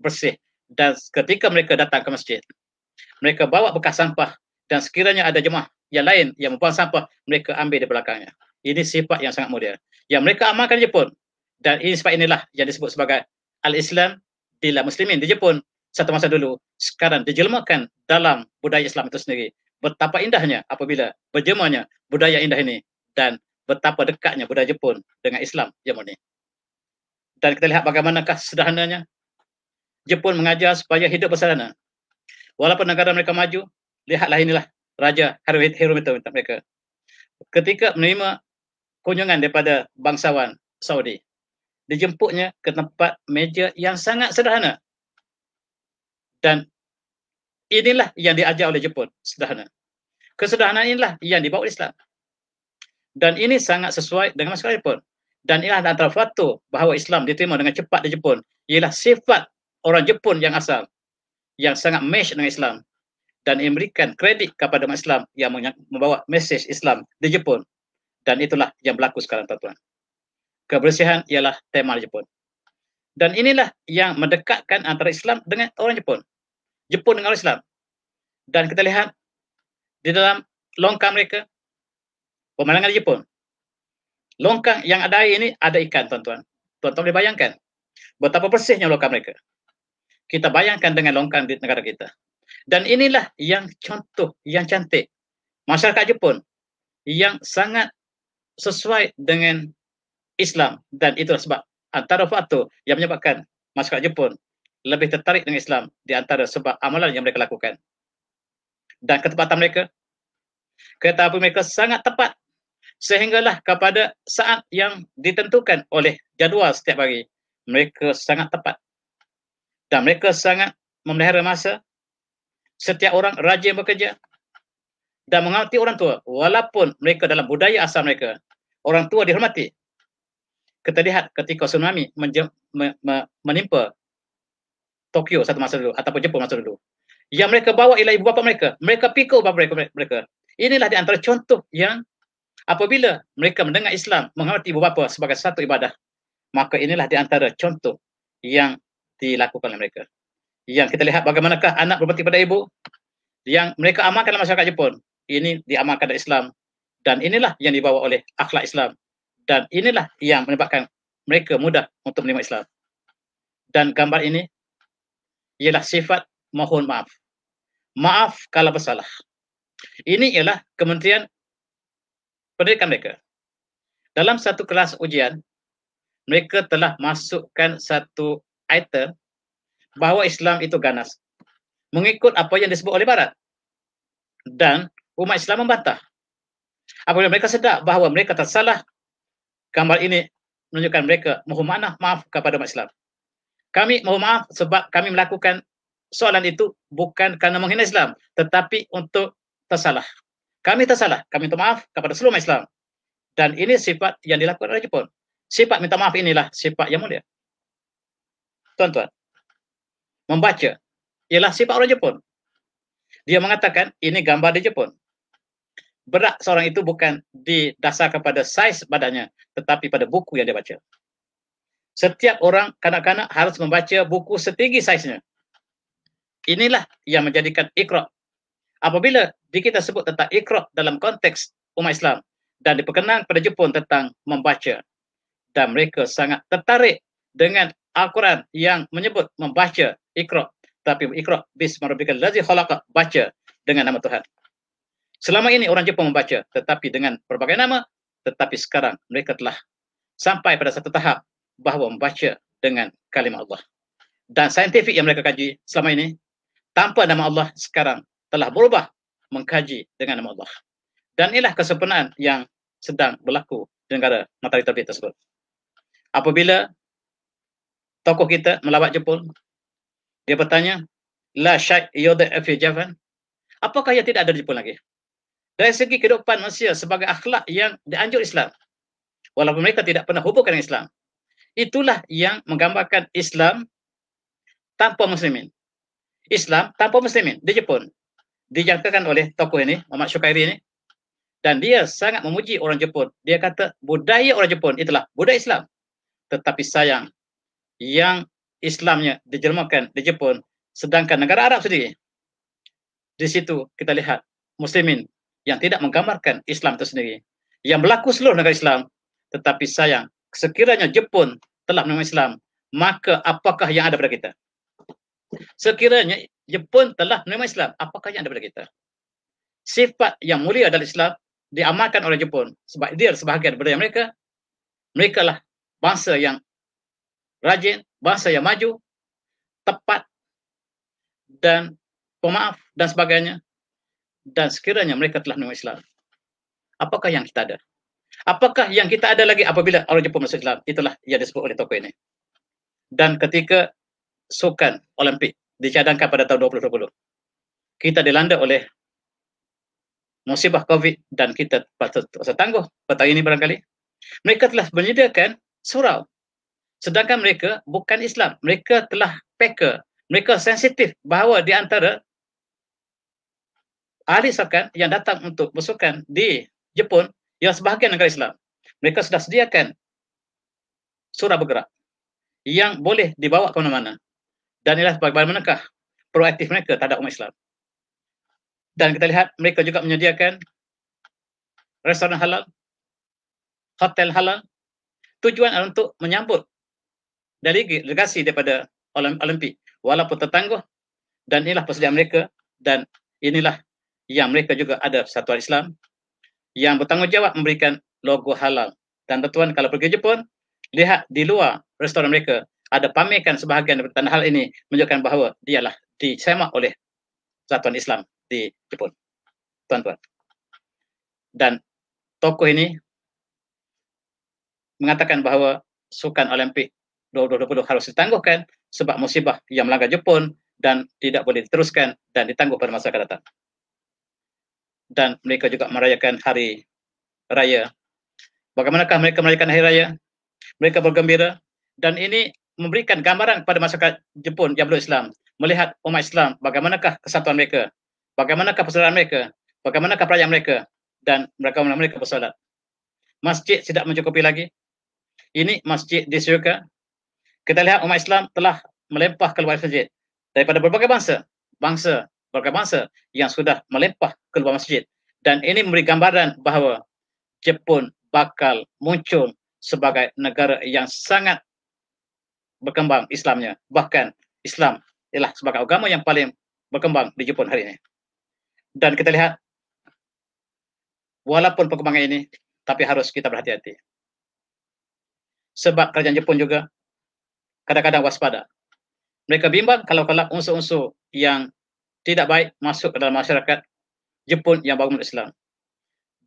bersih dan ketika mereka datang ke masjid mereka bawa bekas sampah dan sekiranya ada jemaah yang lain yang membuang sampah mereka ambil di belakangnya ini sifat yang sangat mulia yang mereka amalkan di Jepun dan ini sifat inilah yang disebut sebagai Al-Islam bila muslimin di Jepun satu masa dulu sekarang dijelmakan dalam budaya Islam itu sendiri betapa indahnya apabila berjemahnya budaya indah ini dan betapa dekatnya budaya Jepun dengan Islam zaman ini. Dan kita lihat bagaimanakah sederhananya Jepun mengajar supaya hidup bersederhana. Walaupun negara mereka maju, lihatlah inilah Raja Hirohito mereka. Ketika menerima kunjungan daripada bangsawan Saudi, dijemputnya ke tempat meja yang sangat sederhana. Dan inilah yang diajar oleh Jepun, sederhana. Kesederhanaan inilah yang dibawa Islam dan ini sangat sesuai dengan masyarakat Jepun. Dan inilah antara fatu bahawa Islam diterima dengan cepat di Jepun ialah sifat orang Jepun yang asal yang sangat match dengan Islam dan memberikan kredit kepada umat Islam yang membawa mesej Islam di Jepun. Dan itulah yang berlaku sekarang tuan-tuan. Kebersihan ialah tema di Jepun. Dan inilah yang mendekatkan antara Islam dengan orang Jepun. Jepun dengan orang Islam. Dan kita lihat di dalam longkang mereka, pemandangan Jepun. Longkang yang ada ini ada ikan tuan-tuan. Tuan-tuan boleh bayangkan betapa bersihnya longkang mereka. Kita bayangkan dengan longkang di negara kita. Dan inilah yang contoh yang cantik. Masyarakat Jepun yang sangat sesuai dengan Islam dan itulah sebab antara faktor yang menyebabkan masyarakat Jepun lebih tertarik dengan Islam di antara sebab amalan yang mereka lakukan. Dan ketepatan mereka, kereta api mereka sangat tepat sehinggalah kepada saat yang ditentukan oleh jadual setiap hari. Mereka sangat tepat dan mereka sangat memelihara masa. Setiap orang rajin bekerja dan menghormati orang tua walaupun mereka dalam budaya asal mereka. Orang tua dihormati. Kita lihat ketika tsunami menimpa Tokyo satu masa dulu ataupun Jepun masa dulu. Yang mereka bawa ialah ibu bapa mereka. Mereka pikul bapa mereka. mereka. Inilah di antara contoh yang Apabila mereka mendengar Islam, menghormati ibu bapa sebagai satu ibadah, maka inilah di antara contoh yang dilakukan oleh mereka. Yang kita lihat bagaimanakah anak berbakti pada ibu yang mereka amalkan dalam masyarakat Jepun. Ini diamalkan dalam Islam dan inilah yang dibawa oleh akhlak Islam dan inilah yang menyebabkan mereka mudah untuk menerima Islam. Dan gambar ini ialah sifat mohon maaf. Maaf kalau bersalah. Ini ialah Kementerian pendidikan mereka. Dalam satu kelas ujian, mereka telah masukkan satu item bahawa Islam itu ganas. Mengikut apa yang disebut oleh Barat. Dan umat Islam membantah. Apabila mereka sedar bahawa mereka tersalah, gambar ini menunjukkan mereka mohon maaf, maaf kepada umat Islam. Kami mohon maaf sebab kami melakukan soalan itu bukan kerana menghina Islam tetapi untuk tersalah. Kami tersalah, kami minta maaf kepada seluruh Islam. Dan ini sifat yang dilakukan oleh Jepun. Sifat minta maaf inilah sifat yang mulia. Tuan-tuan, membaca ialah sifat orang Jepun. Dia mengatakan ini gambar di Jepun. Berat seorang itu bukan didasar kepada saiz badannya tetapi pada buku yang dia baca. Setiap orang kanak-kanak harus membaca buku setinggi saiznya. Inilah yang menjadikan ikhrok apabila kita sebut tentang ikhrab dalam konteks umat Islam dan diperkenan pada Jepun tentang membaca dan mereka sangat tertarik dengan Al-Quran yang menyebut membaca ikhrab tapi ikhrab bismarabikal lazi khalaqa baca dengan nama Tuhan selama ini orang Jepun membaca tetapi dengan berbagai nama tetapi sekarang mereka telah sampai pada satu tahap bahawa membaca dengan kalimah Allah dan saintifik yang mereka kaji selama ini tanpa nama Allah sekarang telah berubah mengkaji dengan nama Allah. Dan inilah kesempurnaan yang sedang berlaku di negara matahari terbit tersebut. Apabila tokoh kita melawat jepul, dia bertanya, La syaik yodha afi javan, apakah ia tidak ada jepul lagi? Dari segi kehidupan manusia sebagai akhlak yang dianjur Islam, walaupun mereka tidak pernah hubungkan dengan Islam, itulah yang menggambarkan Islam tanpa muslimin. Islam tanpa muslimin di Jepun dijangkakan oleh tokoh ini, Muhammad Shukairi ini. Dan dia sangat memuji orang Jepun. Dia kata budaya orang Jepun itulah budaya Islam. Tetapi sayang, yang Islamnya dijelmakan di Jepun sedangkan negara Arab sendiri di situ kita lihat muslimin yang tidak menggambarkan Islam itu sendiri yang berlaku seluruh negara Islam tetapi sayang sekiranya Jepun telah menerima Islam maka apakah yang ada pada kita Sekiranya Jepun telah menerima Islam, apakah yang ada pada kita? Sifat yang mulia dalam Islam diamalkan oleh Jepun sebab dia sebahagian daripada mereka. Mereka lah bangsa yang rajin, bangsa yang maju, tepat dan pemaaf dan sebagainya. Dan sekiranya mereka telah menerima Islam, apakah yang kita ada? Apakah yang kita ada lagi apabila orang Jepun masuk Islam? Itulah yang disebut oleh tokoh ini. Dan ketika sukan Olimpik dicadangkan pada tahun 2020. Kita dilanda oleh musibah COVID dan kita patut tangguh pada ini barangkali. Mereka telah menyediakan surau. Sedangkan mereka bukan Islam. Mereka telah peka. Mereka sensitif bahawa di antara ahli sukan yang datang untuk bersukan di Jepun yang sebahagian negara Islam. Mereka sudah sediakan surau bergerak yang boleh dibawa ke mana-mana. Dan inilah bagaimana mereka proaktif mereka terhadap umat Islam. Dan kita lihat mereka juga menyediakan restoran halal, hotel halal. Tujuan adalah untuk menyambut dari delegasi daripada Olimpik. Walaupun tertangguh dan inilah persediaan mereka dan inilah yang mereka juga ada satu Islam yang bertanggungjawab memberikan logo halal. Dan tuan kalau pergi Jepun, lihat di luar restoran mereka ada pamerkan sebahagian daripada hal ini menunjukkan bahawa dialah disemak oleh Zatuan Islam di Jepun. Tuan-tuan. Dan tokoh ini mengatakan bahawa sukan Olimpik 2020 harus ditangguhkan sebab musibah yang melanggar Jepun dan tidak boleh diteruskan dan ditangguh pada masa akan datang. Dan mereka juga merayakan hari raya. Bagaimanakah mereka merayakan hari raya? Mereka bergembira dan ini memberikan gambaran kepada masyarakat Jepun yang belum Islam melihat umat Islam bagaimanakah kesatuan mereka bagaimanakah persaudaraan mereka bagaimanakah perayaan mereka dan mereka mereka bersolat masjid tidak mencukupi lagi ini masjid di Syurga kita lihat umat Islam telah melempah keluar masjid daripada berbagai bangsa bangsa berbagai bangsa yang sudah melempah keluar masjid dan ini memberi gambaran bahawa Jepun bakal muncul sebagai negara yang sangat berkembang Islamnya. Bahkan Islam ialah sebagai agama yang paling berkembang di Jepun hari ini. Dan kita lihat walaupun perkembangan ini tapi harus kita berhati-hati. Sebab kerajaan Jepun juga kadang-kadang waspada. Mereka bimbang kalau kelak unsur-unsur yang tidak baik masuk ke dalam masyarakat Jepun yang bangun Islam.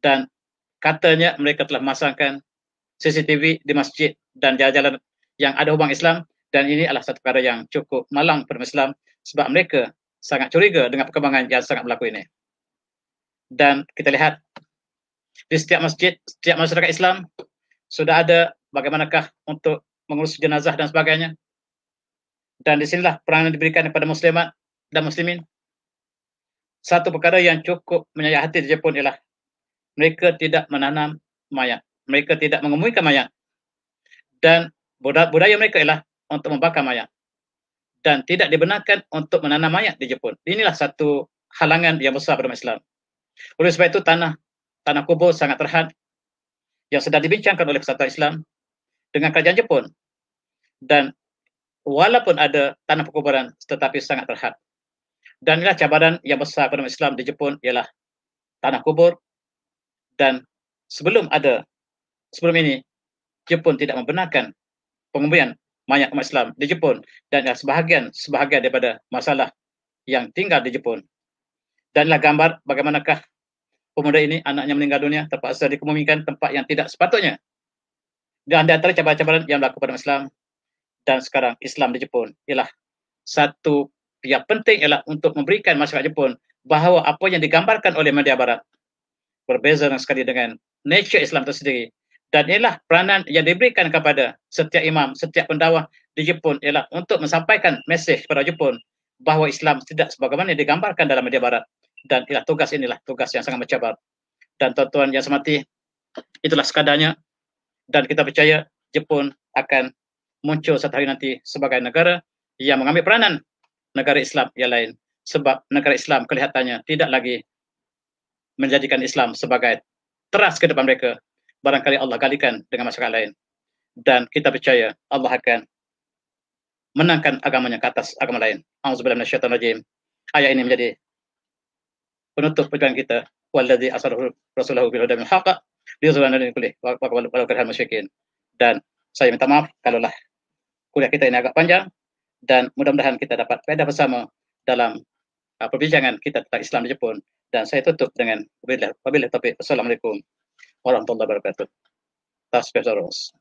Dan katanya mereka telah memasangkan CCTV di masjid dan jalan-jalan yang ada hubungan Islam dan ini adalah satu perkara yang cukup malang kepada Islam sebab mereka sangat curiga dengan perkembangan yang sangat berlaku ini. Dan kita lihat di setiap masjid, setiap masyarakat Islam sudah ada bagaimanakah untuk mengurus jenazah dan sebagainya. Dan di sinilah peranan yang diberikan kepada muslimat dan muslimin. Satu perkara yang cukup menyayat hati di Jepun ialah mereka tidak menanam mayat. Mereka tidak mengemukakan mayat. Dan budaya mereka ialah untuk membakar mayat dan tidak dibenarkan untuk menanam mayat di Jepun. Inilah satu halangan yang besar pada Islam. Oleh sebab itu tanah tanah kubur sangat terhad yang sedang dibincangkan oleh Kesatuan Islam dengan kerajaan Jepun. Dan walaupun ada tanah perkuburan tetapi sangat terhad. Dan inilah cabaran yang besar pada Islam di Jepun ialah tanah kubur dan sebelum ada sebelum ini Jepun tidak membenarkan pengumuman banyak umat Islam di Jepun dan sebahagian sebahagian daripada masalah yang tinggal di Jepun. Danlah gambar bagaimanakah pemuda ini anaknya meninggal dunia terpaksa dikumumikan tempat yang tidak sepatutnya. Dan di antara cabaran-cabaran yang berlaku pada Islam dan sekarang Islam di Jepun ialah satu yang penting ialah untuk memberikan masyarakat Jepun bahawa apa yang digambarkan oleh media barat berbeza sekali dengan nature Islam tersendiri dan ialah peranan yang diberikan kepada setiap imam, setiap pendawah di Jepun ialah untuk menyampaikan mesej kepada Jepun bahawa Islam tidak sebagaimana digambarkan dalam media barat dan ialah tugas inilah tugas yang sangat mencabar dan tuan-tuan yang semati itulah sekadarnya dan kita percaya Jepun akan muncul satu hari nanti sebagai negara yang mengambil peranan negara Islam yang lain sebab negara Islam kelihatannya tidak lagi menjadikan Islam sebagai teras ke depan mereka barangkali Allah galikan dengan masyarakat lain. Dan kita percaya Allah akan menangkan agamanya ke atas agama lain. Alhamdulillah A'udzubillah rajim. Ayat ini menjadi penutup perjalanan kita. Waladzi asarahu rasulahu bilhuda min haqa. Liuzulana lini kulih. Walau kerhal masyikin. Dan saya minta maaf kalaulah kuliah kita ini agak panjang. Dan mudah-mudahan kita dapat peda bersama dalam uh, perbincangan
kita tentang Islam di Jepun. Dan saya tutup dengan wabillahi taufiq. Assalamualaikum orang pun dah berkata. Tak sepeda ros.